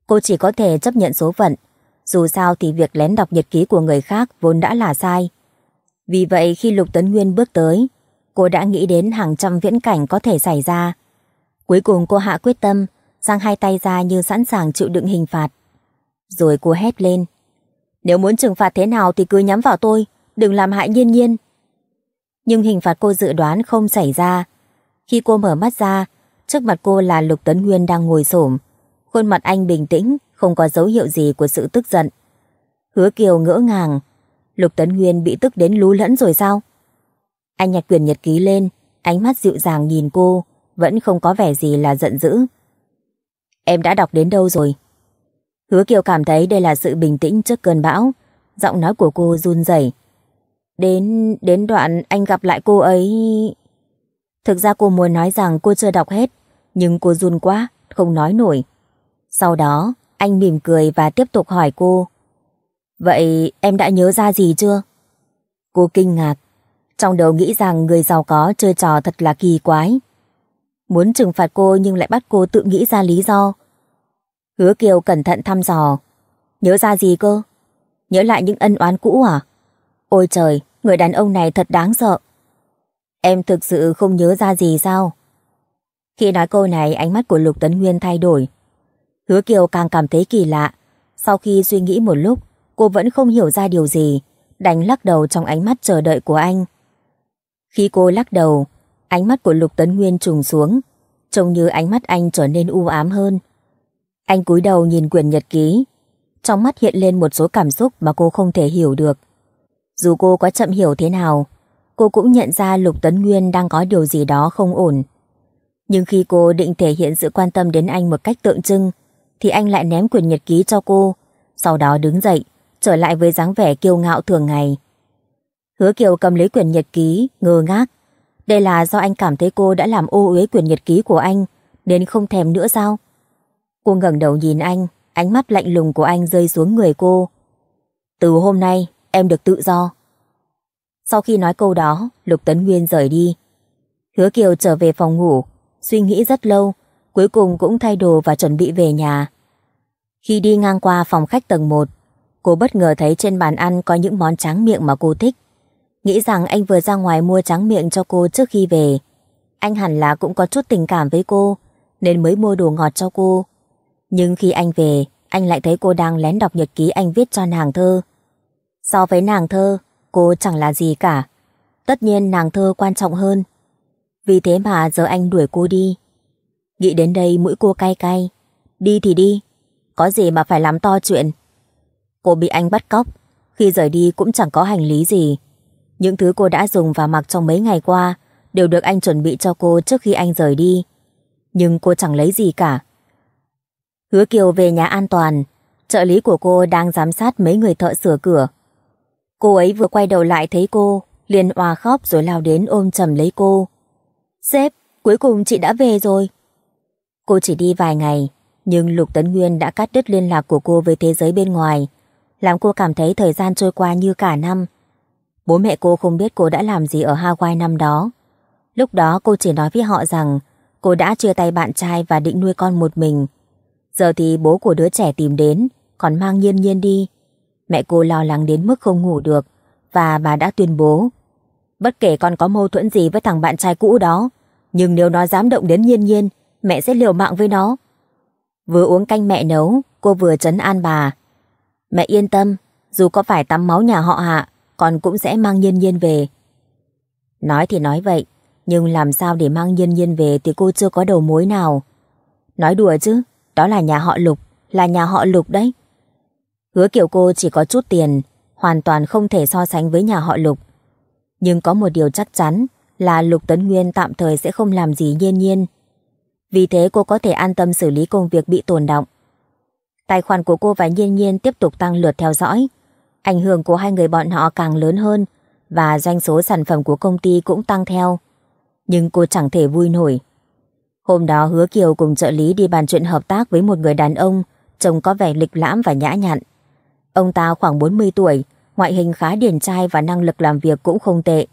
Speaker 1: Cô chỉ có thể chấp nhận số phận. Dù sao thì việc lén đọc nhật ký của người khác vốn đã là sai. Vì vậy khi Lục Tấn Nguyên bước tới, cô đã nghĩ đến hàng trăm viễn cảnh có thể xảy ra. Cuối cùng cô hạ quyết tâm giang hai tay ra như sẵn sàng chịu đựng hình phạt. Rồi cô hét lên. Nếu muốn trừng phạt thế nào thì cứ nhắm vào tôi, đừng làm hại nhiên nhiên. Nhưng hình phạt cô dự đoán không xảy ra. Khi cô mở mắt ra, trước mặt cô là Lục Tấn Nguyên đang ngồi xổm Khuôn mặt anh bình tĩnh, không có dấu hiệu gì của sự tức giận. Hứa Kiều ngỡ ngàng. Lục Tấn Nguyên bị tức đến lú lẫn rồi sao? Anh nhặt quyền nhật ký lên, ánh mắt dịu dàng nhìn cô, vẫn không có vẻ gì là giận dữ. Em đã đọc đến đâu rồi? Hứa Kiều cảm thấy đây là sự bình tĩnh trước cơn bão. Giọng nói của cô run rẩy. Đến đến đoạn anh gặp lại cô ấy... Thực ra cô muốn nói rằng cô chưa đọc hết, nhưng cô run quá, không nói nổi. Sau đó, anh mỉm cười và tiếp tục hỏi cô. Vậy em đã nhớ ra gì chưa? Cô kinh ngạc, trong đầu nghĩ rằng người giàu có chơi trò thật là kỳ quái. Muốn trừng phạt cô nhưng lại bắt cô tự nghĩ ra lý do. Hứa Kiều cẩn thận thăm dò. Nhớ ra gì cơ? Nhớ lại những ân oán cũ à? Ôi trời, người đàn ông này thật đáng sợ. Em thực sự không nhớ ra gì sao? Khi nói câu này, ánh mắt của Lục Tấn Nguyên thay đổi. Hứa Kiều càng cảm thấy kỳ lạ. Sau khi suy nghĩ một lúc, cô vẫn không hiểu ra điều gì, đánh lắc đầu trong ánh mắt chờ đợi của anh. Khi cô lắc đầu, ánh mắt của Lục Tấn Nguyên trùng xuống, trông như ánh mắt anh trở nên u ám hơn. Anh cúi đầu nhìn quyển nhật ký. Trong mắt hiện lên một số cảm xúc mà cô không thể hiểu được. Dù cô có chậm hiểu thế nào, cô cũng nhận ra Lục Tấn Nguyên đang có điều gì đó không ổn. Nhưng khi cô định thể hiện sự quan tâm đến anh một cách tượng trưng, thì anh lại ném quyển nhật ký cho cô, sau đó đứng dậy, trở lại với dáng vẻ kiêu ngạo thường ngày. Hứa Kiều cầm lấy quyển nhật ký, ngơ ngác. Đây là do anh cảm thấy cô đã làm ô uế quyển nhật ký của anh, đến không thèm nữa sao? Cô ngẩng đầu nhìn anh, ánh mắt lạnh lùng của anh rơi xuống người cô. Từ hôm nay, em được tự do. Sau khi nói câu đó, Lục Tấn Nguyên rời đi. Hứa Kiều trở về phòng ngủ, suy nghĩ rất lâu, cuối cùng cũng thay đồ và chuẩn bị về nhà. Khi đi ngang qua phòng khách tầng 1, cô bất ngờ thấy trên bàn ăn có những món tráng miệng mà cô thích. Nghĩ rằng anh vừa ra ngoài mua tráng miệng cho cô trước khi về. Anh hẳn là cũng có chút tình cảm với cô, nên mới mua đồ ngọt cho cô. Nhưng khi anh về, anh lại thấy cô đang lén đọc nhật ký anh viết cho nàng thơ. So với nàng thơ, cô chẳng là gì cả. Tất nhiên nàng thơ quan trọng hơn. Vì thế mà giờ anh đuổi cô đi. Nghĩ đến đây mũi cô cay cay. Đi thì đi, có gì mà phải làm to chuyện. Cô bị anh bắt cóc, khi rời đi cũng chẳng có hành lý gì. Những thứ cô đã dùng và mặc trong mấy ngày qua đều được anh chuẩn bị cho cô trước khi anh rời đi. Nhưng cô chẳng lấy gì cả. Hứa Kiều về nhà an toàn, trợ lý của cô đang giám sát mấy người thợ sửa cửa. Cô ấy vừa quay đầu lại thấy cô, liền hòa khóc rồi lao đến ôm chầm lấy cô. Sếp, cuối cùng chị đã về rồi. Cô chỉ đi vài ngày, nhưng Lục Tấn Nguyên đã cắt đứt liên lạc của cô với thế giới bên ngoài, làm cô cảm thấy thời gian trôi qua như cả năm. Bố mẹ cô không biết cô đã làm gì ở Hawaii năm đó. Lúc đó cô chỉ nói với họ rằng cô đã chia tay bạn trai và định nuôi con một mình. Giờ thì bố của đứa trẻ tìm đến, còn mang nhiên nhiên đi. Mẹ cô lo lắng đến mức không ngủ được, và bà đã tuyên bố. Bất kể con có mâu thuẫn gì với thằng bạn trai cũ đó, nhưng nếu nó dám động đến nhiên nhiên, mẹ sẽ liều mạng với nó. Vừa uống canh mẹ nấu, cô vừa trấn an bà. Mẹ yên tâm, dù có phải tắm máu nhà họ hạ, con cũng sẽ mang nhiên nhiên về. Nói thì nói vậy, nhưng làm sao để mang nhiên nhiên về thì cô chưa có đầu mối nào. Nói đùa chứ, đó là nhà họ Lục, là nhà họ Lục đấy. Hứa Kiều cô chỉ có chút tiền, hoàn toàn không thể so sánh với nhà họ Lục. Nhưng có một điều chắc chắn là Lục Tấn Nguyên tạm thời sẽ không làm gì nhiên nhiên. Vì thế cô có thể an tâm xử lý công việc bị tồn động. Tài khoản của cô và nhiên nhiên tiếp tục tăng lượt theo dõi. Ảnh hưởng của hai người bọn họ càng lớn hơn và doanh số sản phẩm của công ty cũng tăng theo. Nhưng cô chẳng thể vui nổi. Hôm đó Hứa Kiều cùng trợ lý đi bàn chuyện hợp tác với một người đàn ông, trông có vẻ lịch lãm và nhã nhặn. Ông ta khoảng 40 tuổi, ngoại hình khá điển trai và năng lực làm việc cũng không tệ.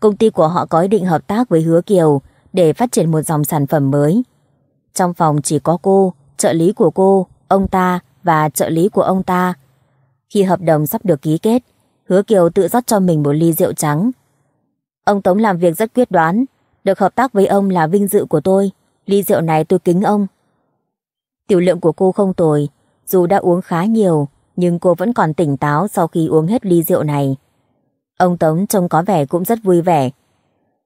Speaker 1: Công ty của họ có ý định hợp tác với Hứa Kiều để phát triển một dòng sản phẩm mới. Trong phòng chỉ có cô, trợ lý của cô, ông ta và trợ lý của ông ta. Khi hợp đồng sắp được ký kết, Hứa Kiều tự rót cho mình một ly rượu trắng. Ông Tống làm việc rất quyết đoán, được hợp tác với ông là vinh dự của tôi, ly rượu này tôi kính ông. Tiểu lượng của cô không tồi, dù đã uống khá nhiều, nhưng cô vẫn còn tỉnh táo sau khi uống hết ly rượu này. Ông Tống trông có vẻ cũng rất vui vẻ.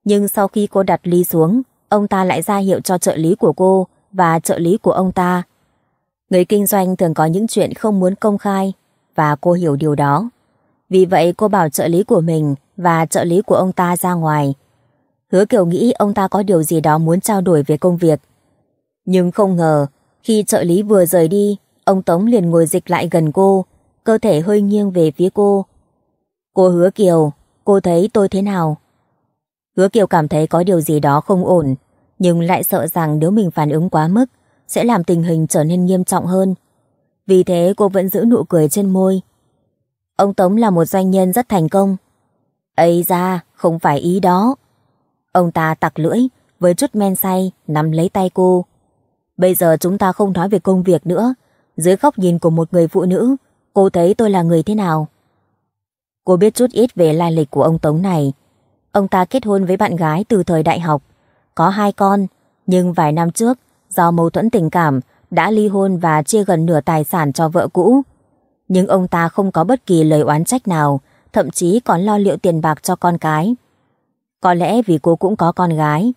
Speaker 1: Nhưng sau khi cô đặt ly xuống, ông ta lại ra hiệu cho trợ lý của cô và trợ lý của ông ta. Người kinh doanh thường có những chuyện không muốn công khai và cô hiểu điều đó. Vì vậy cô bảo trợ lý của mình và trợ lý của ông ta ra ngoài Hứa Kiều nghĩ ông ta có điều gì đó muốn trao đổi về công việc. Nhưng không ngờ, khi trợ lý vừa rời đi, ông Tống liền ngồi dịch lại gần cô, cơ thể hơi nghiêng về phía cô. Cô Hứa Kiều, cô thấy tôi thế nào? Hứa Kiều cảm thấy có điều gì đó không ổn, nhưng lại sợ rằng nếu mình phản ứng quá mức, sẽ làm tình hình trở nên nghiêm trọng hơn. Vì thế cô vẫn giữ nụ cười trên môi. Ông Tống là một doanh nhân rất thành công. ấy ra, không phải ý đó. Ông ta tặc lưỡi, với chút men say, nắm lấy tay cô. Bây giờ chúng ta không nói về công việc nữa. Dưới góc nhìn của một người phụ nữ, cô thấy tôi là người thế nào? Cô biết chút ít về lai lịch của ông Tống này. Ông ta kết hôn với bạn gái từ thời đại học. Có hai con, nhưng vài năm trước, do mâu thuẫn tình cảm, đã ly hôn và chia gần nửa tài sản cho vợ cũ. Nhưng ông ta không có bất kỳ lời oán trách nào, thậm chí còn lo liệu tiền bạc cho con cái. Có lẽ vì cô cũng có con gái,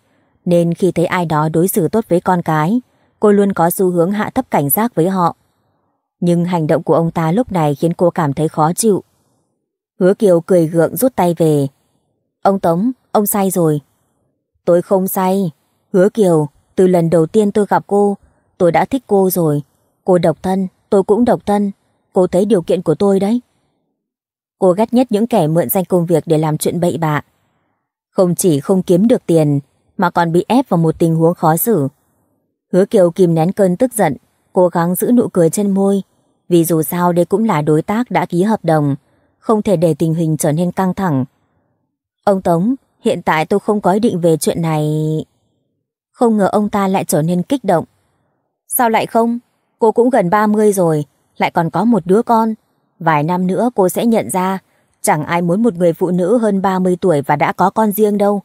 Speaker 1: nên khi thấy ai đó đối xử tốt với con cái, cô luôn có xu hướng hạ thấp cảnh giác với họ. Nhưng hành động của ông ta lúc này khiến cô cảm thấy khó chịu. Hứa Kiều cười gượng rút tay về. Ông Tống, ông sai rồi. Tôi không sai. Hứa Kiều, từ lần đầu tiên tôi gặp cô, tôi đã thích cô rồi. Cô độc thân, tôi cũng độc thân. Cô thấy điều kiện của tôi đấy. Cô ghét nhất những kẻ mượn danh công việc để làm chuyện bậy bạ. Không chỉ không kiếm được tiền, mà còn bị ép vào một tình huống khó xử. Hứa Kiều kìm nén cơn tức giận, cố gắng giữ nụ cười trên môi, vì dù sao đây cũng là đối tác đã ký hợp đồng, không thể để tình hình trở nên căng thẳng. Ông Tống, hiện tại tôi không có ý định về chuyện này... Không ngờ ông ta lại trở nên kích động. Sao lại không? Cô cũng gần 30 rồi, lại còn có một đứa con. Vài năm nữa cô sẽ nhận ra Chẳng ai muốn một người phụ nữ hơn 30 tuổi và đã có con riêng đâu.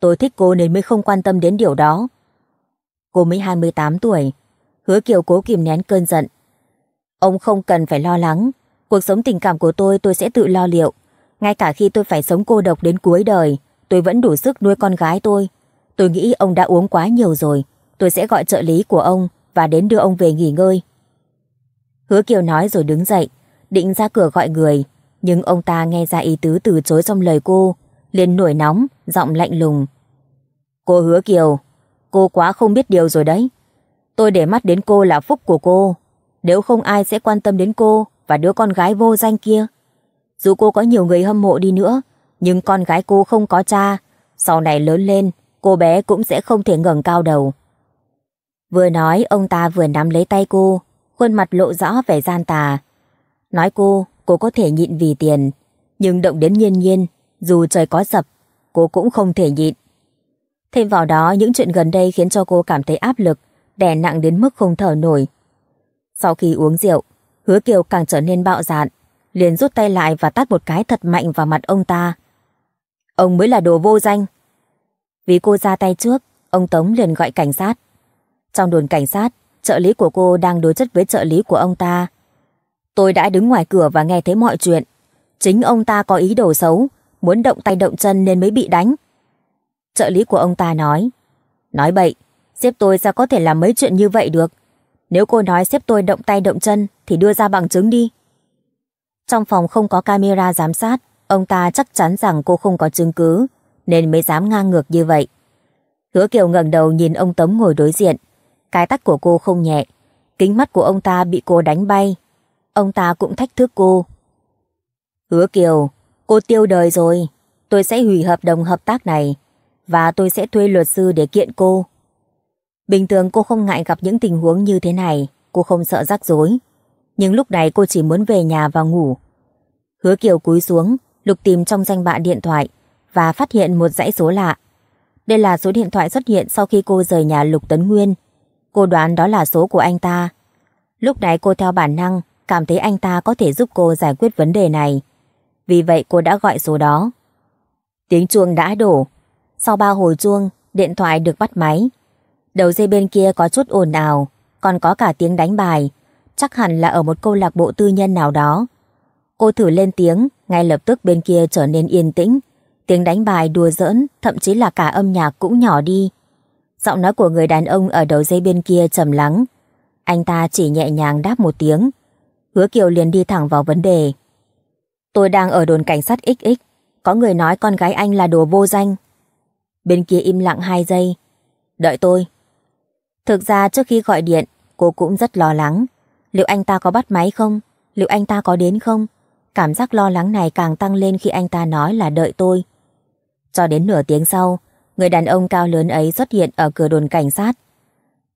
Speaker 1: Tôi thích cô nên mới không quan tâm đến điều đó. Cô mới 28 tuổi. Hứa Kiều cố kìm nén cơn giận. Ông không cần phải lo lắng. Cuộc sống tình cảm của tôi tôi sẽ tự lo liệu. Ngay cả khi tôi phải sống cô độc đến cuối đời, tôi vẫn đủ sức nuôi con gái tôi. Tôi nghĩ ông đã uống quá nhiều rồi. Tôi sẽ gọi trợ lý của ông và đến đưa ông về nghỉ ngơi. Hứa Kiều nói rồi đứng dậy, định ra cửa gọi người nhưng ông ta nghe ra ý tứ từ chối trong lời cô, liền nổi nóng, giọng lạnh lùng. Cô hứa Kiều, cô quá không biết điều rồi đấy. Tôi để mắt đến cô là phúc của cô, nếu không ai sẽ quan tâm đến cô và đứa con gái vô danh kia. Dù cô có nhiều người hâm mộ đi nữa, nhưng con gái cô không có cha, sau này lớn lên, cô bé cũng sẽ không thể ngẩng cao đầu. Vừa nói, ông ta vừa nắm lấy tay cô, khuôn mặt lộ rõ vẻ gian tà. Nói cô, cô có thể nhịn vì tiền, nhưng động đến nhiên nhiên, dù trời có sập, cô cũng không thể nhịn. Thêm vào đó, những chuyện gần đây khiến cho cô cảm thấy áp lực, đè nặng đến mức không thở nổi. Sau khi uống rượu, Hứa Kiều càng trở nên bạo dạn, liền rút tay lại và tát một cái thật mạnh vào mặt ông ta. Ông mới là đồ vô danh. Vì cô ra tay trước, ông Tống liền gọi cảnh sát. Trong đồn cảnh sát, trợ lý của cô đang đối chất với trợ lý của ông ta, Tôi đã đứng ngoài cửa và nghe thấy mọi chuyện. Chính ông ta có ý đồ xấu, muốn động tay động chân nên mới bị đánh. Trợ lý của ông ta nói. Nói bậy, xếp tôi sao có thể làm mấy chuyện như vậy được? Nếu cô nói xếp tôi động tay động chân thì đưa ra bằng chứng đi. Trong phòng không có camera giám sát, ông ta chắc chắn rằng cô không có chứng cứ, nên mới dám ngang ngược như vậy. Hứa Kiều ngẩng đầu nhìn ông Tống ngồi đối diện. Cái tắt của cô không nhẹ. Kính mắt của ông ta bị cô đánh bay ông ta cũng thách thức cô. Hứa Kiều, cô tiêu đời rồi, tôi sẽ hủy hợp đồng hợp tác này và tôi sẽ thuê luật sư để kiện cô. Bình thường cô không ngại gặp những tình huống như thế này, cô không sợ rắc rối. Nhưng lúc này cô chỉ muốn về nhà và ngủ. Hứa Kiều cúi xuống, lục tìm trong danh bạ điện thoại và phát hiện một dãy số lạ. Đây là số điện thoại xuất hiện sau khi cô rời nhà Lục Tấn Nguyên. Cô đoán đó là số của anh ta. Lúc này cô theo bản năng cảm thấy anh ta có thể giúp cô giải quyết vấn đề này. Vì vậy cô đã gọi số đó. Tiếng chuông đã đổ. Sau ba hồi chuông, điện thoại được bắt máy. Đầu dây bên kia có chút ồn ào, còn có cả tiếng đánh bài. Chắc hẳn là ở một câu lạc bộ tư nhân nào đó. Cô thử lên tiếng, ngay lập tức bên kia trở nên yên tĩnh. Tiếng đánh bài đùa giỡn, thậm chí là cả âm nhạc cũng nhỏ đi. Giọng nói của người đàn ông ở đầu dây bên kia trầm lắng. Anh ta chỉ nhẹ nhàng đáp một tiếng, Hứa Kiều liền đi thẳng vào vấn đề. Tôi đang ở đồn cảnh sát XX, có người nói con gái anh là đồ vô danh. Bên kia im lặng 2 giây. Đợi tôi. Thực ra trước khi gọi điện, cô cũng rất lo lắng. Liệu anh ta có bắt máy không? Liệu anh ta có đến không? Cảm giác lo lắng này càng tăng lên khi anh ta nói là đợi tôi. Cho đến nửa tiếng sau, người đàn ông cao lớn ấy xuất hiện ở cửa đồn cảnh sát.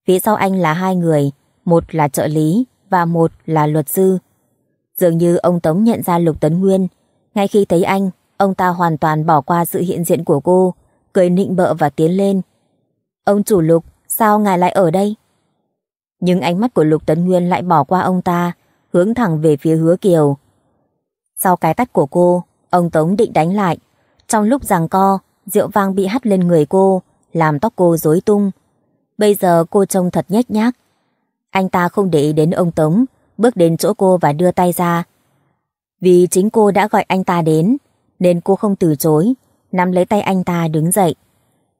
Speaker 1: Phía sau anh là hai người, một là trợ lý, và một là luật sư. Dường như ông Tống nhận ra Lục Tấn Nguyên. Ngay khi thấy anh, ông ta hoàn toàn bỏ qua sự hiện diện của cô, cười nịnh bợ và tiến lên. Ông chủ Lục, sao ngài lại ở đây? Nhưng ánh mắt của Lục Tấn Nguyên lại bỏ qua ông ta, hướng thẳng về phía hứa Kiều. Sau cái tắt của cô, ông Tống định đánh lại. Trong lúc giằng co, rượu vang bị hắt lên người cô, làm tóc cô rối tung. Bây giờ cô trông thật nhếch nhác, anh ta không để ý đến ông Tống, bước đến chỗ cô và đưa tay ra. Vì chính cô đã gọi anh ta đến, nên cô không từ chối, nắm lấy tay anh ta đứng dậy.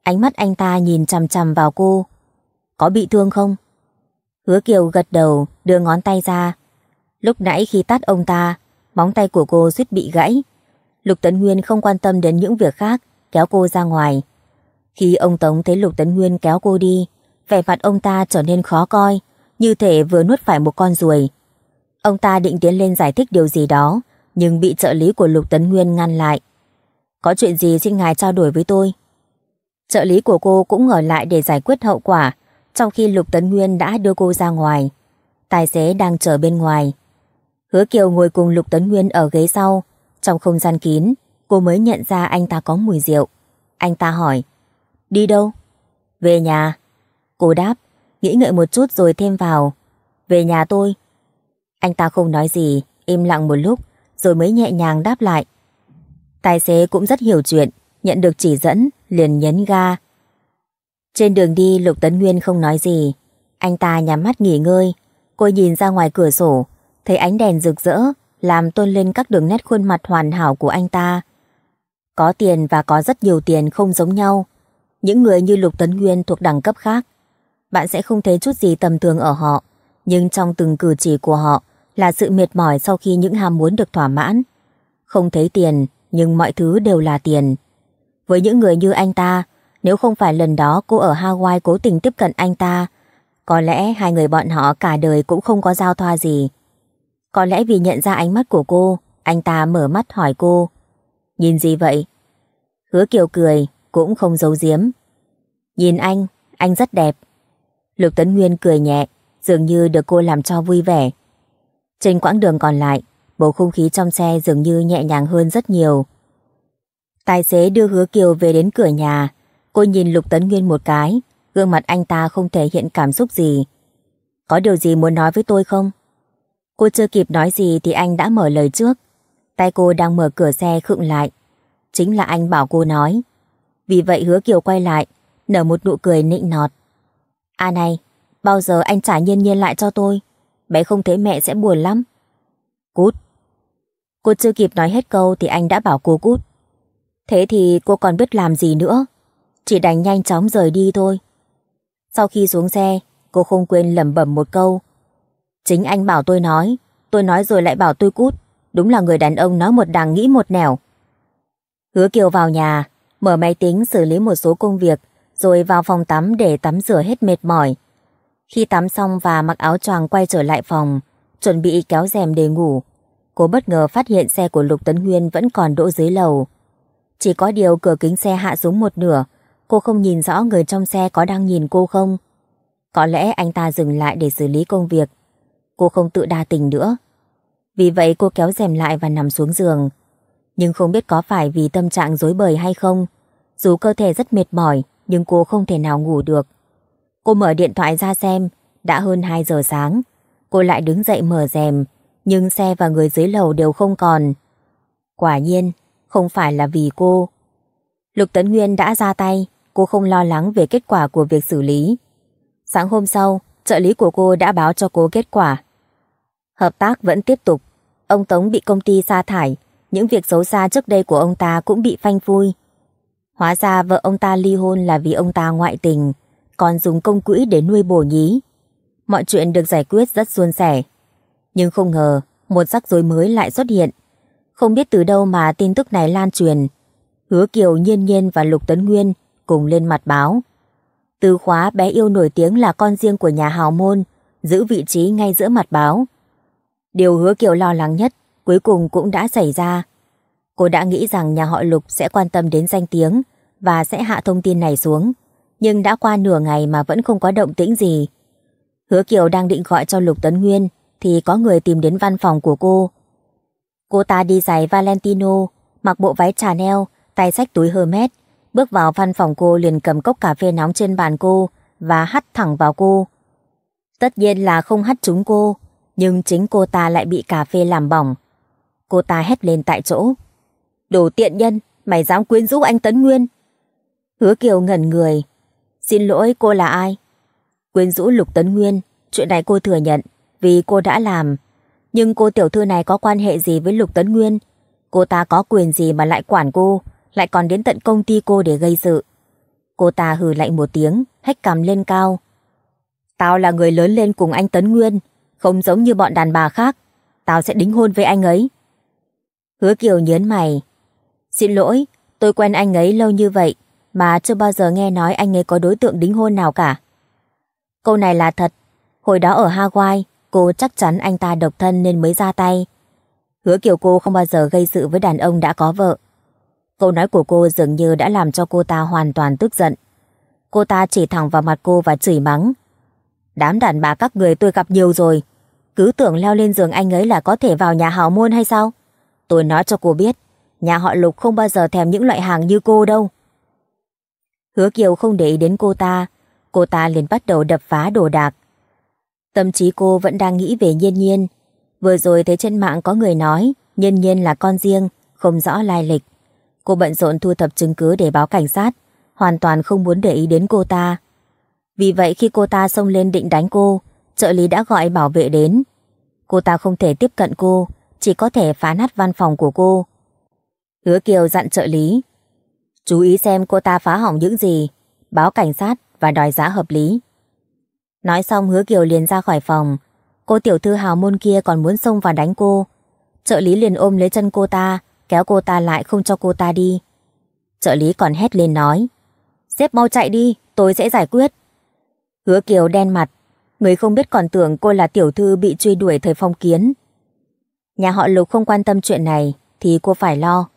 Speaker 1: Ánh mắt anh ta nhìn chằm chằm vào cô. Có bị thương không? Hứa Kiều gật đầu, đưa ngón tay ra. Lúc nãy khi tát ông ta, móng tay của cô suýt bị gãy. Lục Tấn Nguyên không quan tâm đến những việc khác, kéo cô ra ngoài. Khi ông Tống thấy Lục Tấn Nguyên kéo cô đi, vẻ mặt ông ta trở nên khó coi như thể vừa nuốt phải một con ruồi. Ông ta định tiến lên giải thích điều gì đó, nhưng bị trợ lý của Lục Tấn Nguyên ngăn lại. Có chuyện gì xin ngài trao đổi với tôi? Trợ lý của cô cũng ở lại để giải quyết hậu quả, trong khi Lục Tấn Nguyên đã đưa cô ra ngoài. Tài xế đang chờ bên ngoài. Hứa Kiều ngồi cùng Lục Tấn Nguyên ở ghế sau. Trong không gian kín, cô mới nhận ra anh ta có mùi rượu. Anh ta hỏi, đi đâu? Về nhà. Cô đáp, nghĩ ngợi một chút rồi thêm vào. Về nhà tôi. Anh ta không nói gì, im lặng một lúc, rồi mới nhẹ nhàng đáp lại. Tài xế cũng rất hiểu chuyện, nhận được chỉ dẫn, liền nhấn ga. Trên đường đi Lục Tấn Nguyên không nói gì. Anh ta nhắm mắt nghỉ ngơi. Cô nhìn ra ngoài cửa sổ, thấy ánh đèn rực rỡ, làm tôn lên các đường nét khuôn mặt hoàn hảo của anh ta. Có tiền và có rất nhiều tiền không giống nhau. Những người như Lục Tấn Nguyên thuộc đẳng cấp khác bạn sẽ không thấy chút gì tầm thường ở họ. Nhưng trong từng cử chỉ của họ là sự mệt mỏi sau khi những ham muốn được thỏa mãn. Không thấy tiền, nhưng mọi thứ đều là tiền. Với những người như anh ta, nếu không phải lần đó cô ở Hawaii cố tình tiếp cận anh ta, có lẽ hai người bọn họ cả đời cũng không có giao thoa gì. Có lẽ vì nhận ra ánh mắt của cô, anh ta mở mắt hỏi cô. Nhìn gì vậy? Hứa Kiều cười, cũng không giấu giếm. Nhìn anh, anh rất đẹp. Lục Tấn Nguyên cười nhẹ, dường như được cô làm cho vui vẻ. Trên quãng đường còn lại, bầu không khí trong xe dường như nhẹ nhàng hơn rất nhiều. Tài xế đưa Hứa Kiều về đến cửa nhà, cô nhìn Lục Tấn Nguyên một cái, gương mặt anh ta không thể hiện cảm xúc gì. Có điều gì muốn nói với tôi không? Cô chưa kịp nói gì thì anh đã mở lời trước. Tay cô đang mở cửa xe khựng lại. Chính là anh bảo cô nói. Vì vậy hứa Kiều quay lại, nở một nụ cười nịnh nọt. À này, bao giờ anh trả nhiên nhiên lại cho tôi? Bé không thấy mẹ sẽ buồn lắm. Cút. Cô chưa kịp nói hết câu thì anh đã bảo cô cút. Thế thì cô còn biết làm gì nữa. Chỉ đành nhanh chóng rời đi thôi. Sau khi xuống xe, cô không quên lẩm bẩm một câu. Chính anh bảo tôi nói, tôi nói rồi lại bảo tôi cút. Đúng là người đàn ông nói một đằng nghĩ một nẻo. Hứa Kiều vào nhà, mở máy tính xử lý một số công việc rồi vào phòng tắm để tắm rửa hết mệt mỏi. Khi tắm xong và mặc áo choàng quay trở lại phòng, chuẩn bị kéo rèm để ngủ, cô bất ngờ phát hiện xe của Lục Tấn Huyên vẫn còn đỗ dưới lầu. Chỉ có điều cửa kính xe hạ xuống một nửa, cô không nhìn rõ người trong xe có đang nhìn cô không. Có lẽ anh ta dừng lại để xử lý công việc. Cô không tự đa tình nữa. Vì vậy cô kéo rèm lại và nằm xuống giường. Nhưng không biết có phải vì tâm trạng rối bời hay không. Dù cơ thể rất mệt mỏi, nhưng cô không thể nào ngủ được. Cô mở điện thoại ra xem, đã hơn 2 giờ sáng. Cô lại đứng dậy mở rèm, nhưng xe và người dưới lầu đều không còn. Quả nhiên, không phải là vì cô. Lục Tấn Nguyên đã ra tay, cô không lo lắng về kết quả của việc xử lý. Sáng hôm sau, trợ lý của cô đã báo cho cô kết quả. Hợp tác vẫn tiếp tục. Ông Tống bị công ty sa thải, những việc xấu xa trước đây của ông ta cũng bị phanh phui. Hóa ra vợ ông ta ly hôn là vì ông ta ngoại tình, còn dùng công quỹ để nuôi bổ nhí. Mọi chuyện được giải quyết rất suôn sẻ. Nhưng không ngờ, một rắc rối mới lại xuất hiện. Không biết từ đâu mà tin tức này lan truyền. Hứa Kiều Nhiên Nhiên và Lục Tấn Nguyên cùng lên mặt báo. Từ khóa bé yêu nổi tiếng là con riêng của nhà hào môn, giữ vị trí ngay giữa mặt báo. Điều hứa Kiều lo lắng nhất cuối cùng cũng đã xảy ra. Cô đã nghĩ rằng nhà họ Lục sẽ quan tâm đến danh tiếng và sẽ hạ thông tin này xuống. Nhưng đã qua nửa ngày mà vẫn không có động tĩnh gì. Hứa Kiều đang định gọi cho Lục Tấn Nguyên thì có người tìm đến văn phòng của cô. Cô ta đi giày Valentino, mặc bộ váy Chanel, tay sách túi Hermes. Bước vào văn phòng cô liền cầm cốc cà phê nóng trên bàn cô và hắt thẳng vào cô. Tất nhiên là không hắt trúng cô, nhưng chính cô ta lại bị cà phê làm bỏng. Cô ta hét lên tại chỗ. Đồ tiện nhân, mày dám quyến rũ anh Tấn Nguyên. Hứa Kiều ngẩn người. Xin lỗi cô là ai? Quyến rũ Lục Tấn Nguyên, chuyện này cô thừa nhận, vì cô đã làm. Nhưng cô tiểu thư này có quan hệ gì với Lục Tấn Nguyên? Cô ta có quyền gì mà lại quản cô, lại còn đến tận công ty cô để gây sự. Cô ta hừ lạnh một tiếng, hách cằm lên cao. Tao là người lớn lên cùng anh Tấn Nguyên, không giống như bọn đàn bà khác. Tao sẽ đính hôn với anh ấy. Hứa Kiều nhớn mày, Xin lỗi, tôi quen anh ấy lâu như vậy mà chưa bao giờ nghe nói anh ấy có đối tượng đính hôn nào cả. Câu này là thật. Hồi đó ở Hawaii, cô chắc chắn anh ta độc thân nên mới ra tay. Hứa kiểu cô không bao giờ gây sự với đàn ông đã có vợ. Câu nói của cô dường như đã làm cho cô ta hoàn toàn tức giận. Cô ta chỉ thẳng vào mặt cô và chửi mắng. Đám đàn bà các người tôi gặp nhiều rồi. Cứ tưởng leo lên giường anh ấy là có thể vào nhà hào môn hay sao? Tôi nói cho cô biết, Nhà họ Lục không bao giờ thèm những loại hàng như cô đâu. Hứa Kiều không để ý đến cô ta, cô ta liền bắt đầu đập phá đồ đạc. Tâm trí cô vẫn đang nghĩ về Nhiên Nhiên. Vừa rồi thấy trên mạng có người nói Nhiên Nhiên là con riêng, không rõ lai lịch. Cô bận rộn thu thập chứng cứ để báo cảnh sát, hoàn toàn không muốn để ý đến cô ta. Vì vậy khi cô ta xông lên định đánh cô, trợ lý đã gọi bảo vệ đến. Cô ta không thể tiếp cận cô, chỉ có thể phá nát văn phòng của cô, Hứa Kiều dặn trợ lý. Chú ý xem cô ta phá hỏng những gì, báo cảnh sát và đòi giá hợp lý. Nói xong hứa Kiều liền ra khỏi phòng. Cô tiểu thư hào môn kia còn muốn xông vào đánh cô. Trợ lý liền ôm lấy chân cô ta, kéo cô ta lại không cho cô ta đi. Trợ lý còn hét lên nói. Xếp mau chạy đi, tôi sẽ giải quyết. Hứa Kiều đen mặt, người không biết còn tưởng cô là tiểu thư bị truy đuổi thời phong kiến. Nhà họ Lục không quan tâm chuyện này thì cô phải lo.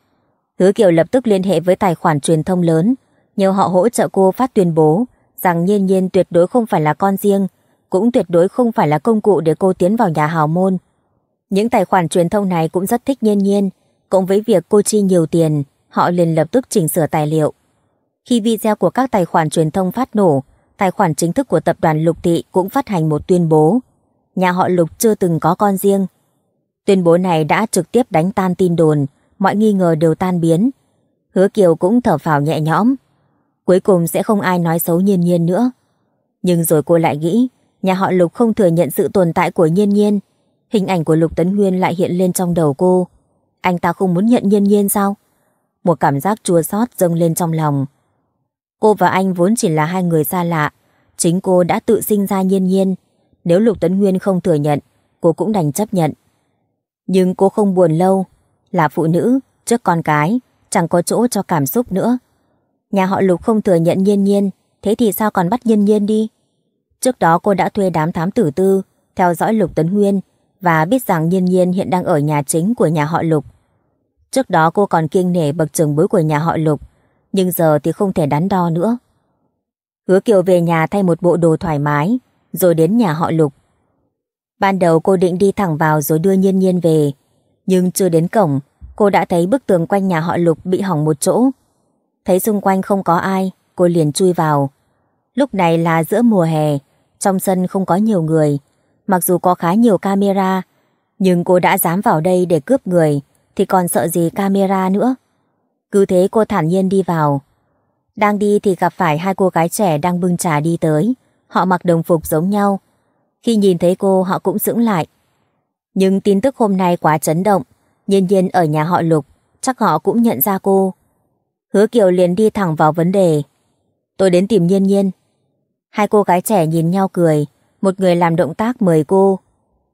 Speaker 1: Hứa Kiều lập tức liên hệ với tài khoản truyền thông lớn, nhờ họ hỗ trợ cô phát tuyên bố rằng Nhiên Nhiên tuyệt đối không phải là con riêng, cũng tuyệt đối không phải là công cụ để cô tiến vào nhà hào môn. Những tài khoản truyền thông này cũng rất thích Nhiên Nhiên, cộng với việc cô chi nhiều tiền, họ liền lập tức chỉnh sửa tài liệu. Khi video của các tài khoản truyền thông phát nổ, tài khoản chính thức của tập đoàn Lục Thị cũng phát hành một tuyên bố. Nhà họ Lục chưa từng có con riêng. Tuyên bố này đã trực tiếp đánh tan tin đồn, mọi nghi ngờ đều tan biến. Hứa Kiều cũng thở phào nhẹ nhõm. Cuối cùng sẽ không ai nói xấu Nhiên Nhiên nữa. Nhưng rồi cô lại nghĩ, nhà họ Lục không thừa nhận sự tồn tại của Nhiên Nhiên. Hình ảnh của Lục Tấn Nguyên lại hiện lên trong đầu cô. Anh ta không muốn nhận Nhiên Nhiên sao? Một cảm giác chua xót dâng lên trong lòng. Cô và anh vốn chỉ là hai người xa lạ. Chính cô đã tự sinh ra Nhiên Nhiên. Nếu Lục Tấn Nguyên không thừa nhận, cô cũng đành chấp nhận. Nhưng cô không buồn lâu là phụ nữ, trước con cái, chẳng có chỗ cho cảm xúc nữa. Nhà họ Lục không thừa nhận nhiên nhiên, thế thì sao còn bắt nhiên nhiên đi? Trước đó cô đã thuê đám thám tử tư, theo dõi Lục Tấn Nguyên và biết rằng nhiên nhiên hiện đang ở nhà chính của nhà họ Lục. Trước đó cô còn kiêng nể bậc trưởng bối của nhà họ Lục, nhưng giờ thì không thể đắn đo nữa. Hứa Kiều về nhà thay một bộ đồ thoải mái, rồi đến nhà họ Lục. Ban đầu cô định đi thẳng vào rồi đưa Nhiên Nhiên về, nhưng chưa đến cổng, cô đã thấy bức tường quanh nhà họ Lục bị hỏng một chỗ. Thấy xung quanh không có ai, cô liền chui vào. Lúc này là giữa mùa hè, trong sân không có nhiều người. Mặc dù có khá nhiều camera, nhưng cô đã dám vào đây để cướp người, thì còn sợ gì camera nữa. Cứ thế cô thản nhiên đi vào. Đang đi thì gặp phải hai cô gái trẻ đang bưng trà đi tới. Họ mặc đồng phục giống nhau. Khi nhìn thấy cô họ cũng sững lại. Nhưng tin tức hôm nay quá chấn động, nhiên nhiên ở nhà họ Lục, chắc họ cũng nhận ra cô. Hứa Kiều liền đi thẳng vào vấn đề. Tôi đến tìm nhiên nhiên. Hai cô gái trẻ nhìn nhau cười, một người làm động tác mời cô.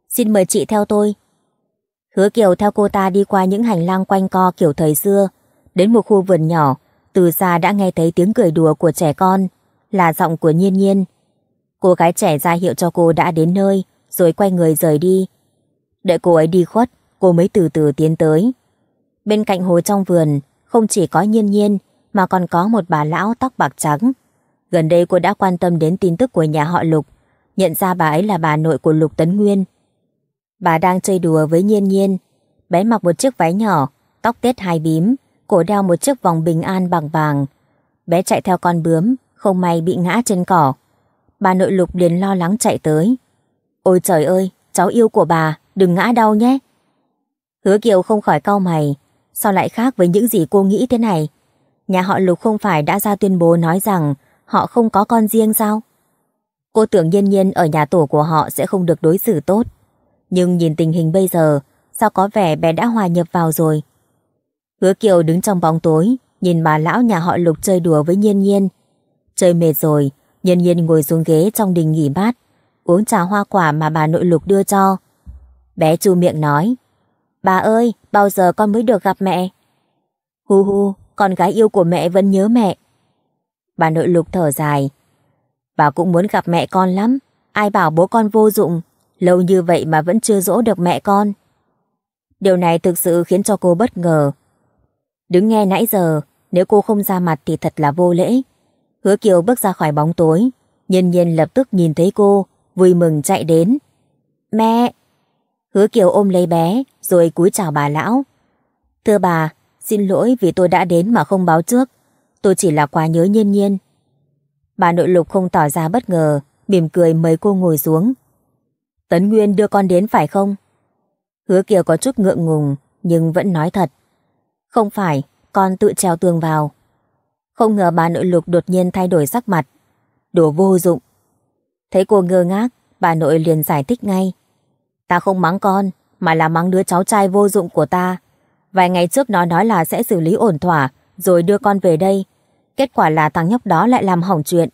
Speaker 1: Xin mời chị theo tôi. Hứa Kiều theo cô ta đi qua những hành lang quanh co kiểu thời xưa, đến một khu vườn nhỏ, từ xa đã nghe thấy tiếng cười đùa của trẻ con, là giọng của Nhiên Nhiên. Cô gái trẻ ra hiệu cho cô đã đến nơi, rồi quay người rời đi, Đợi cô ấy đi khuất, cô mới từ từ tiến tới. Bên cạnh hồ trong vườn, không chỉ có nhiên nhiên, mà còn có một bà lão tóc bạc trắng. Gần đây cô đã quan tâm đến tin tức của nhà họ Lục, nhận ra bà ấy là bà nội của Lục Tấn Nguyên. Bà đang chơi đùa với nhiên nhiên, bé mặc một chiếc váy nhỏ, tóc tết hai bím, cổ đeo một chiếc vòng bình an bằng vàng. Bé chạy theo con bướm, không may bị ngã trên cỏ. Bà nội Lục liền lo lắng chạy tới. Ôi trời ơi, cháu yêu của bà, đừng ngã đau nhé. Hứa Kiều không khỏi cau mày, sao lại khác với những gì cô nghĩ thế này? Nhà họ Lục không phải đã ra tuyên bố nói rằng họ không có con riêng sao? Cô tưởng nhiên nhiên ở nhà tổ của họ sẽ không được đối xử tốt. Nhưng nhìn tình hình bây giờ, sao có vẻ bé đã hòa nhập vào rồi. Hứa Kiều đứng trong bóng tối, nhìn bà lão nhà họ Lục chơi đùa với Nhiên Nhiên. Chơi mệt rồi, Nhiên Nhiên ngồi xuống ghế trong đình nghỉ mát, uống trà hoa quả mà bà nội Lục đưa cho, Bé chu miệng nói. Bà ơi, bao giờ con mới được gặp mẹ? Hu hu, con gái yêu của mẹ vẫn nhớ mẹ. Bà nội lục thở dài. Bà cũng muốn gặp mẹ con lắm. Ai bảo bố con vô dụng, lâu như vậy mà vẫn chưa dỗ được mẹ con. Điều này thực sự khiến cho cô bất ngờ. Đứng nghe nãy giờ, nếu cô không ra mặt thì thật là vô lễ. Hứa Kiều bước ra khỏi bóng tối, nhân nhiên lập tức nhìn thấy cô, vui mừng chạy đến. Mẹ, Hứa Kiều ôm lấy bé, rồi cúi chào bà lão. Thưa bà, xin lỗi vì tôi đã đến mà không báo trước. Tôi chỉ là quá nhớ nhiên nhiên. Bà nội lục không tỏ ra bất ngờ, mỉm cười mời cô ngồi xuống. Tấn Nguyên đưa con đến phải không? Hứa Kiều có chút ngượng ngùng, nhưng vẫn nói thật. Không phải, con tự treo tường vào. Không ngờ bà nội lục đột nhiên thay đổi sắc mặt. Đồ vô dụng. Thấy cô ngơ ngác, bà nội liền giải thích ngay. Ta không mắng con, mà là mắng đứa cháu trai vô dụng của ta. Vài ngày trước nó nói là sẽ xử lý ổn thỏa, rồi đưa con về đây. Kết quả là thằng nhóc đó lại làm hỏng chuyện.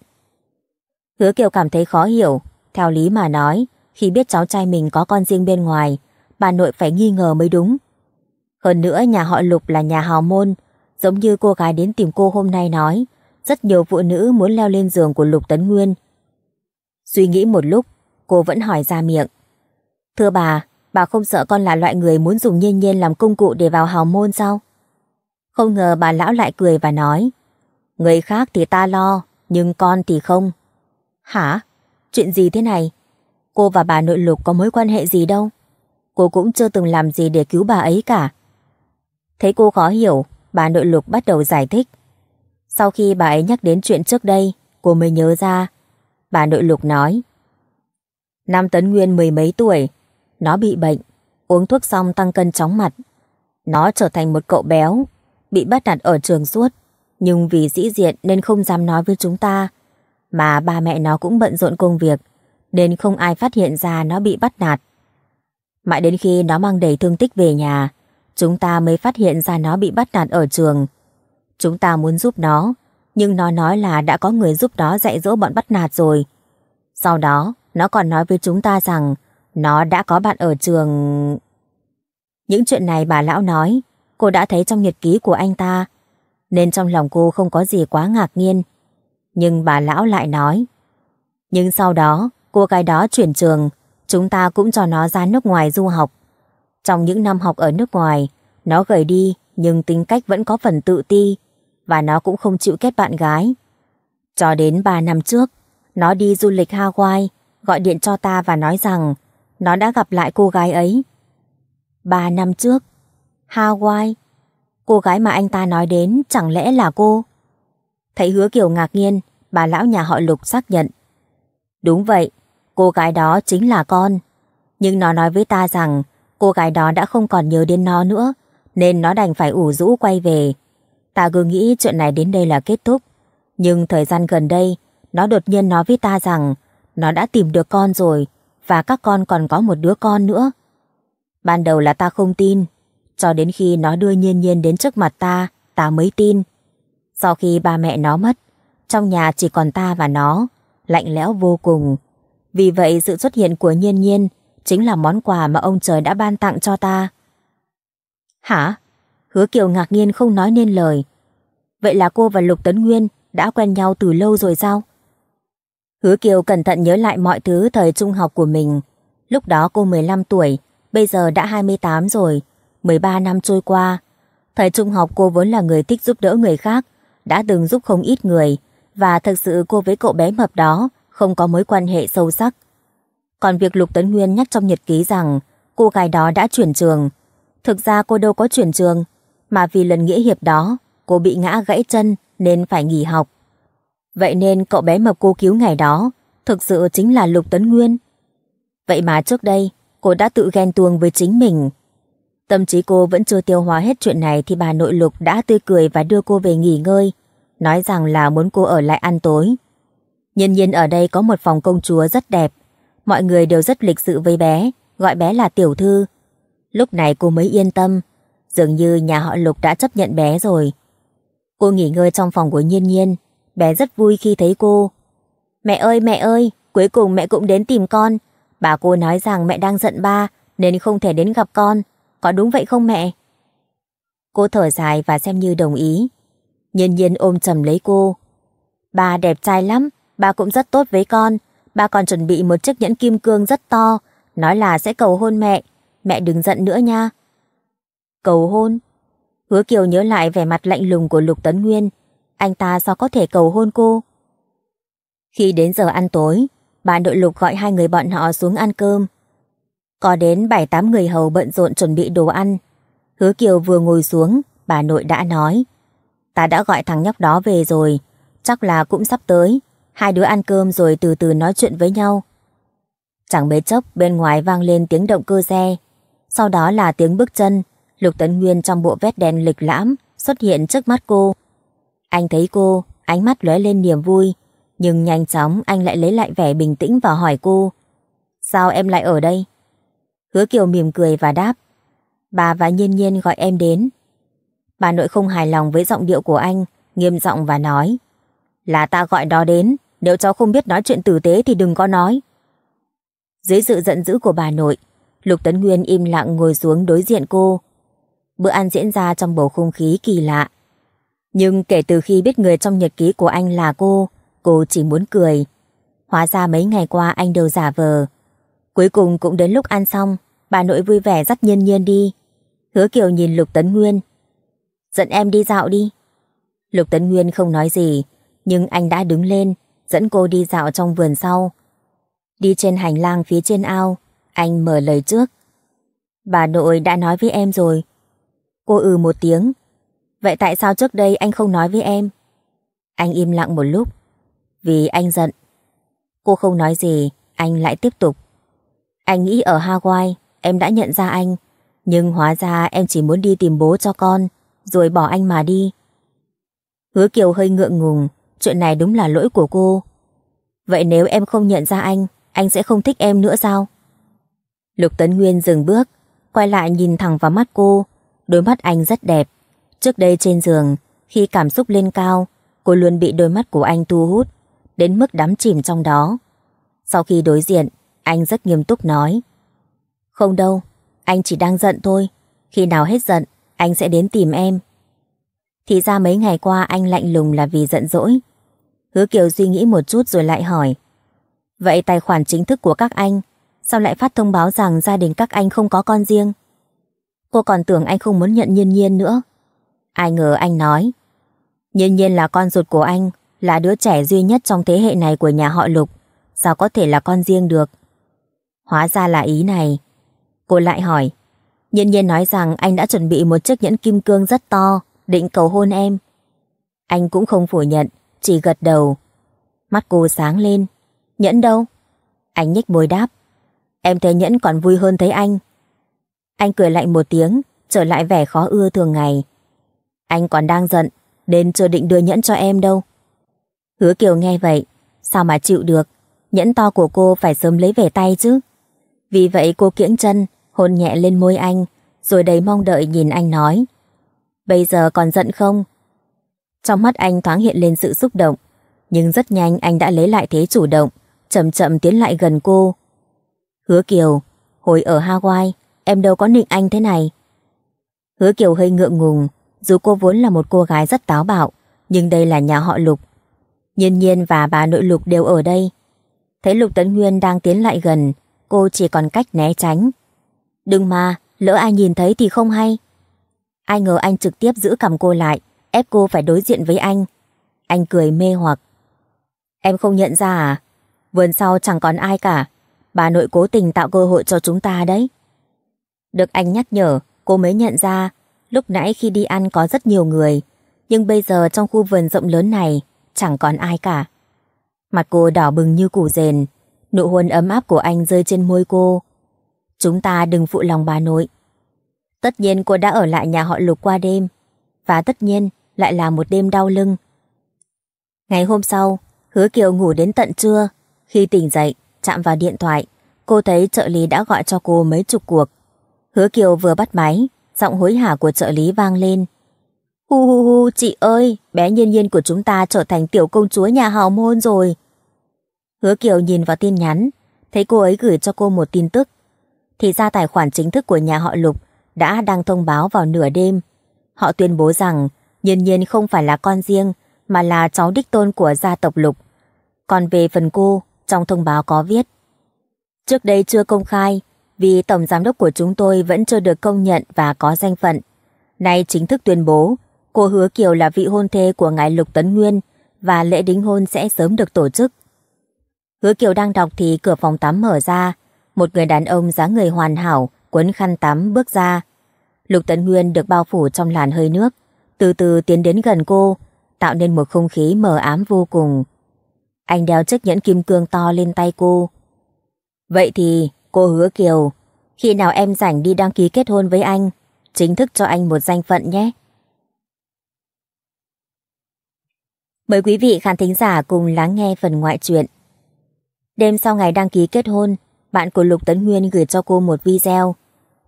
Speaker 1: Hứa Kiều cảm thấy khó hiểu. Theo lý mà nói, khi biết cháu trai mình có con riêng bên ngoài, bà nội phải nghi ngờ mới đúng. Hơn nữa nhà họ Lục là nhà hào môn, giống như cô gái đến tìm cô hôm nay nói, rất nhiều phụ nữ muốn leo lên giường của Lục Tấn Nguyên. Suy nghĩ một lúc, cô vẫn hỏi ra miệng. Thưa bà, bà không sợ con là loại người muốn dùng nhiên nhiên làm công cụ để vào hào môn sao? Không ngờ bà lão lại cười và nói Người khác thì ta lo, nhưng con thì không. Hả? Chuyện gì thế này? Cô và bà nội lục có mối quan hệ gì đâu. Cô cũng chưa từng làm gì để cứu bà ấy cả. Thấy cô khó hiểu, bà nội lục bắt đầu giải thích. Sau khi bà ấy nhắc đến chuyện trước đây, cô mới nhớ ra. Bà nội lục nói. năm Tấn Nguyên mười mấy tuổi, nó bị bệnh, uống thuốc xong tăng cân chóng mặt. Nó trở thành một cậu béo, bị bắt đặt ở trường suốt, nhưng vì sĩ diện nên không dám nói với chúng ta. Mà ba mẹ nó cũng bận rộn công việc, nên không ai phát hiện ra nó bị bắt nạt. Mãi đến khi nó mang đầy thương tích về nhà, chúng ta mới phát hiện ra nó bị bắt nạt ở trường. Chúng ta muốn giúp nó, nhưng nó nói là đã có người giúp nó dạy dỗ bọn bắt nạt rồi. Sau đó, nó còn nói với chúng ta rằng nó đã có bạn ở trường... Những chuyện này bà lão nói, cô đã thấy trong nhật ký của anh ta, nên trong lòng cô không có gì quá ngạc nhiên. Nhưng bà lão lại nói. Nhưng sau đó, cô gái đó chuyển trường, chúng ta cũng cho nó ra nước ngoài du học. Trong những năm học ở nước ngoài, nó gầy đi nhưng tính cách vẫn có phần tự ti và nó cũng không chịu kết bạn gái. Cho đến 3 năm trước, nó đi du lịch Hawaii, gọi điện cho ta và nói rằng nó đã gặp lại cô gái ấy. Ba năm trước, Hawaii, cô gái mà anh ta nói đến chẳng lẽ là cô? Thấy hứa kiểu ngạc nhiên, bà lão nhà họ Lục xác nhận. Đúng vậy, cô gái đó chính là con. Nhưng nó nói với ta rằng cô gái đó đã không còn nhớ đến nó nữa, nên nó đành phải ủ rũ quay về. Ta cứ nghĩ chuyện này đến đây là kết thúc. Nhưng thời gian gần đây, nó đột nhiên nói với ta rằng nó đã tìm được con rồi, và các con còn có một đứa con nữa. Ban đầu là ta không tin, cho đến khi nó đưa nhiên nhiên đến trước mặt ta, ta mới tin. Sau khi ba mẹ nó mất, trong nhà chỉ còn ta và nó, lạnh lẽo vô cùng. Vì vậy sự xuất hiện của nhiên nhiên chính là món quà mà ông trời đã ban tặng cho ta. Hả? Hứa Kiều ngạc nhiên không nói nên lời. Vậy là cô và Lục Tấn Nguyên đã quen nhau từ lâu rồi sao? Hứa Kiều cẩn thận nhớ lại mọi thứ thời trung học của mình. Lúc đó cô 15 tuổi, bây giờ đã 28 rồi, 13 năm trôi qua. Thời trung học cô vốn là người thích giúp đỡ người khác, đã từng giúp không ít người, và thực sự cô với cậu bé mập đó không có mối quan hệ sâu sắc. Còn việc Lục Tấn Nguyên nhắc trong nhật ký rằng cô gái đó đã chuyển trường. Thực ra cô đâu có chuyển trường, mà vì lần nghĩa hiệp đó, cô bị ngã gãy chân nên phải nghỉ học. Vậy nên cậu bé mà cô cứu ngày đó thực sự chính là Lục Tấn Nguyên. Vậy mà trước đây cô đã tự ghen tuông với chính mình. Tâm trí cô vẫn chưa tiêu hóa hết chuyện này thì bà nội Lục đã tươi cười và đưa cô về nghỉ ngơi, nói rằng là muốn cô ở lại ăn tối. Nhân nhiên ở đây có một phòng công chúa rất đẹp, mọi người đều rất lịch sự với bé, gọi bé là tiểu thư. Lúc này cô mới yên tâm, dường như nhà họ Lục đã chấp nhận bé rồi. Cô nghỉ ngơi trong phòng của Nhiên Nhiên, Bé rất vui khi thấy cô. Mẹ ơi, mẹ ơi, cuối cùng mẹ cũng đến tìm con. Bà cô nói rằng mẹ đang giận ba nên không thể đến gặp con. Có đúng vậy không mẹ? Cô thở dài và xem như đồng ý. nhân nhiên ôm chầm lấy cô. Ba đẹp trai lắm, ba cũng rất tốt với con. Ba còn chuẩn bị một chiếc nhẫn kim cương rất to, nói là sẽ cầu hôn mẹ. Mẹ đừng giận nữa nha. Cầu hôn? Hứa Kiều nhớ lại vẻ mặt lạnh lùng của Lục Tấn Nguyên anh ta sao có thể cầu hôn cô? Khi đến giờ ăn tối, bà nội lục gọi hai người bọn họ xuống ăn cơm. Có đến 7-8 người hầu bận rộn chuẩn bị đồ ăn. Hứa Kiều vừa ngồi xuống, bà nội đã nói. Ta đã gọi thằng nhóc đó về rồi, chắc là cũng sắp tới. Hai đứa ăn cơm rồi từ từ nói chuyện với nhau. Chẳng mấy chốc bên ngoài vang lên tiếng động cơ xe. Sau đó là tiếng bước chân, Lục Tấn Nguyên trong bộ vest đen lịch lãm xuất hiện trước mắt cô. Anh thấy cô, ánh mắt lóe lên niềm vui, nhưng nhanh chóng anh lại lấy lại vẻ bình tĩnh và hỏi cô Sao em lại ở đây? Hứa Kiều mỉm cười và đáp Bà và Nhiên Nhiên gọi em đến Bà nội không hài lòng với giọng điệu của anh Nghiêm giọng và nói Là ta gọi đó đến Nếu cháu không biết nói chuyện tử tế thì đừng có nói Dưới sự giận dữ của bà nội Lục Tấn Nguyên im lặng ngồi xuống đối diện cô Bữa ăn diễn ra trong bầu không khí kỳ lạ nhưng kể từ khi biết người trong nhật ký của anh là cô, cô chỉ muốn cười. Hóa ra mấy ngày qua anh đều giả vờ. Cuối cùng cũng đến lúc ăn xong, bà nội vui vẻ dắt nhiên nhiên đi. Hứa Kiều nhìn Lục Tấn Nguyên. Dẫn em đi dạo đi. Lục Tấn Nguyên không nói gì, nhưng anh đã đứng lên, dẫn cô đi dạo trong vườn sau. Đi trên hành lang phía trên ao, anh mở lời trước. Bà nội đã nói với em rồi. Cô ừ một tiếng, Vậy tại sao trước đây anh không nói với em? Anh im lặng một lúc. Vì anh giận. Cô không nói gì, anh lại tiếp tục. Anh nghĩ ở Hawaii, em đã nhận ra anh. Nhưng hóa ra em chỉ muốn đi tìm bố cho con, rồi bỏ anh mà đi. Hứa Kiều hơi ngượng ngùng, chuyện này đúng là lỗi của cô. Vậy nếu em không nhận ra anh, anh sẽ không thích em nữa sao? Lục Tấn Nguyên dừng bước, quay lại nhìn thẳng vào mắt cô, đôi mắt anh rất đẹp, Trước đây trên giường, khi cảm xúc lên cao, cô luôn bị đôi mắt của anh thu hút, đến mức đắm chìm trong đó. Sau khi đối diện, anh rất nghiêm túc nói. Không đâu, anh chỉ đang giận thôi. Khi nào hết giận, anh sẽ đến tìm em. Thì ra mấy ngày qua anh lạnh lùng là vì giận dỗi. Hứa Kiều suy nghĩ một chút rồi lại hỏi. Vậy tài khoản chính thức của các anh, sao lại phát thông báo rằng gia đình các anh không có con riêng? Cô còn tưởng anh không muốn nhận nhiên nhiên nữa. Ai ngờ anh nói Nhiên nhiên là con ruột của anh Là đứa trẻ duy nhất trong thế hệ này của nhà họ Lục Sao có thể là con riêng được Hóa ra là ý này Cô lại hỏi Nhiên nhiên nói rằng anh đã chuẩn bị một chiếc nhẫn kim cương rất to Định cầu hôn em Anh cũng không phủ nhận Chỉ gật đầu Mắt cô sáng lên Nhẫn đâu Anh nhếch môi đáp Em thấy nhẫn còn vui hơn thấy anh Anh cười lạnh một tiếng Trở lại vẻ khó ưa thường ngày anh còn đang giận, nên chưa định đưa nhẫn cho em đâu. Hứa Kiều nghe vậy, sao mà chịu được, nhẫn to của cô phải sớm lấy về tay chứ. Vì vậy cô kiễng chân, hôn nhẹ lên môi anh, rồi đầy mong đợi nhìn anh nói. Bây giờ còn giận không? Trong mắt anh thoáng hiện lên sự xúc động, nhưng rất nhanh anh đã lấy lại thế chủ động, chậm chậm tiến lại gần cô. Hứa Kiều, hồi ở Hawaii, em đâu có nịnh anh thế này. Hứa Kiều hơi ngượng ngùng, dù cô vốn là một cô gái rất táo bạo, nhưng đây là nhà họ Lục. Nhiên nhiên và bà nội Lục đều ở đây. Thấy Lục Tấn Nguyên đang tiến lại gần, cô chỉ còn cách né tránh. Đừng mà, lỡ ai nhìn thấy thì không hay. Ai ngờ anh trực tiếp giữ cầm cô lại, ép cô phải đối diện với anh. Anh cười mê hoặc. Em không nhận ra à? Vườn sau chẳng còn ai cả. Bà nội cố tình tạo cơ hội cho chúng ta đấy. Được anh nhắc nhở, cô mới nhận ra Lúc nãy khi đi ăn có rất nhiều người, nhưng bây giờ trong khu vườn rộng lớn này chẳng còn ai cả. Mặt cô đỏ bừng như củ rền, nụ hôn ấm áp của anh rơi trên môi cô. Chúng ta đừng phụ lòng bà nội. Tất nhiên cô đã ở lại nhà họ lục qua đêm, và tất nhiên lại là một đêm đau lưng. Ngày hôm sau, Hứa Kiều ngủ đến tận trưa. Khi tỉnh dậy, chạm vào điện thoại, cô thấy trợ lý đã gọi cho cô mấy chục cuộc. Hứa Kiều vừa bắt máy, Giọng hối hả của trợ lý vang lên. Hu hu hu, chị ơi, bé nhiên nhiên của chúng ta trở thành tiểu công chúa nhà hào môn rồi. Hứa Kiều nhìn vào tin nhắn, thấy cô ấy gửi cho cô một tin tức. Thì ra tài khoản chính thức của nhà họ Lục đã đăng thông báo vào nửa đêm. Họ tuyên bố rằng Nhiên Nhiên không phải là con riêng mà là cháu đích tôn của gia tộc Lục. Còn về phần cô, trong thông báo có viết Trước đây chưa công khai, vì tổng giám đốc của chúng tôi vẫn chưa được công nhận và có danh phận. Nay chính thức tuyên bố, cô Hứa Kiều là vị hôn thê của ngài Lục Tấn Nguyên và lễ đính hôn sẽ sớm được tổ chức. Hứa Kiều đang đọc thì cửa phòng tắm mở ra, một người đàn ông dáng người hoàn hảo, quấn khăn tắm bước ra. Lục Tấn Nguyên được bao phủ trong làn hơi nước, từ từ tiến đến gần cô, tạo nên một không khí mờ ám vô cùng. Anh đeo chiếc nhẫn kim cương to lên tay cô. Vậy thì Cô hứa Kiều, khi nào em rảnh đi đăng ký kết hôn với anh, chính thức cho anh một danh phận nhé. Mời quý vị khán thính giả cùng lắng nghe phần ngoại truyện. Đêm sau ngày đăng ký kết hôn, bạn của Lục Tấn Nguyên gửi cho cô một video.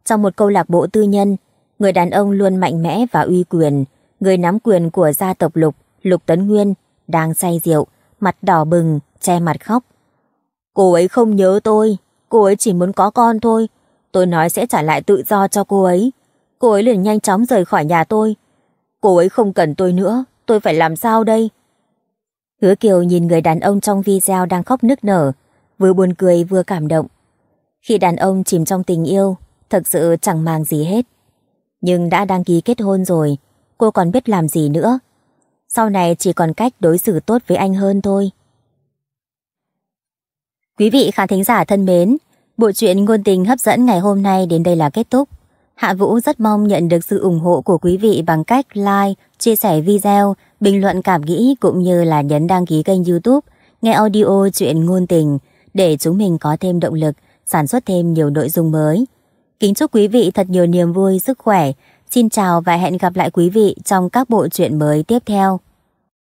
Speaker 1: Trong một câu lạc bộ tư nhân, người đàn ông luôn mạnh mẽ và uy quyền, người nắm quyền của gia tộc Lục, Lục Tấn Nguyên, đang say rượu, mặt đỏ bừng, che mặt khóc. Cô ấy không nhớ tôi, Cô ấy chỉ muốn có con thôi. Tôi nói sẽ trả lại tự do cho cô ấy. Cô ấy liền nhanh chóng rời khỏi nhà tôi. Cô ấy không cần tôi nữa. Tôi phải làm sao đây? Hứa Kiều nhìn người đàn ông trong video đang khóc nức nở, vừa buồn cười vừa cảm động. Khi đàn ông chìm trong tình yêu, thật sự chẳng màng gì hết. Nhưng đã đăng ký kết hôn rồi, cô còn biết làm gì nữa. Sau này chỉ còn cách đối xử tốt với anh hơn thôi. Quý vị khán thính giả thân mến, bộ truyện ngôn tình hấp dẫn ngày hôm nay đến đây là kết thúc. Hạ Vũ rất mong nhận được sự ủng hộ của quý vị bằng cách like, chia sẻ video, bình luận cảm nghĩ cũng như là nhấn đăng ký kênh youtube, nghe audio chuyện ngôn tình để chúng mình có thêm động lực, sản xuất thêm nhiều nội dung mới. Kính chúc quý vị thật nhiều niềm vui, sức khỏe. Xin chào và hẹn gặp lại quý vị trong các bộ truyện mới tiếp theo.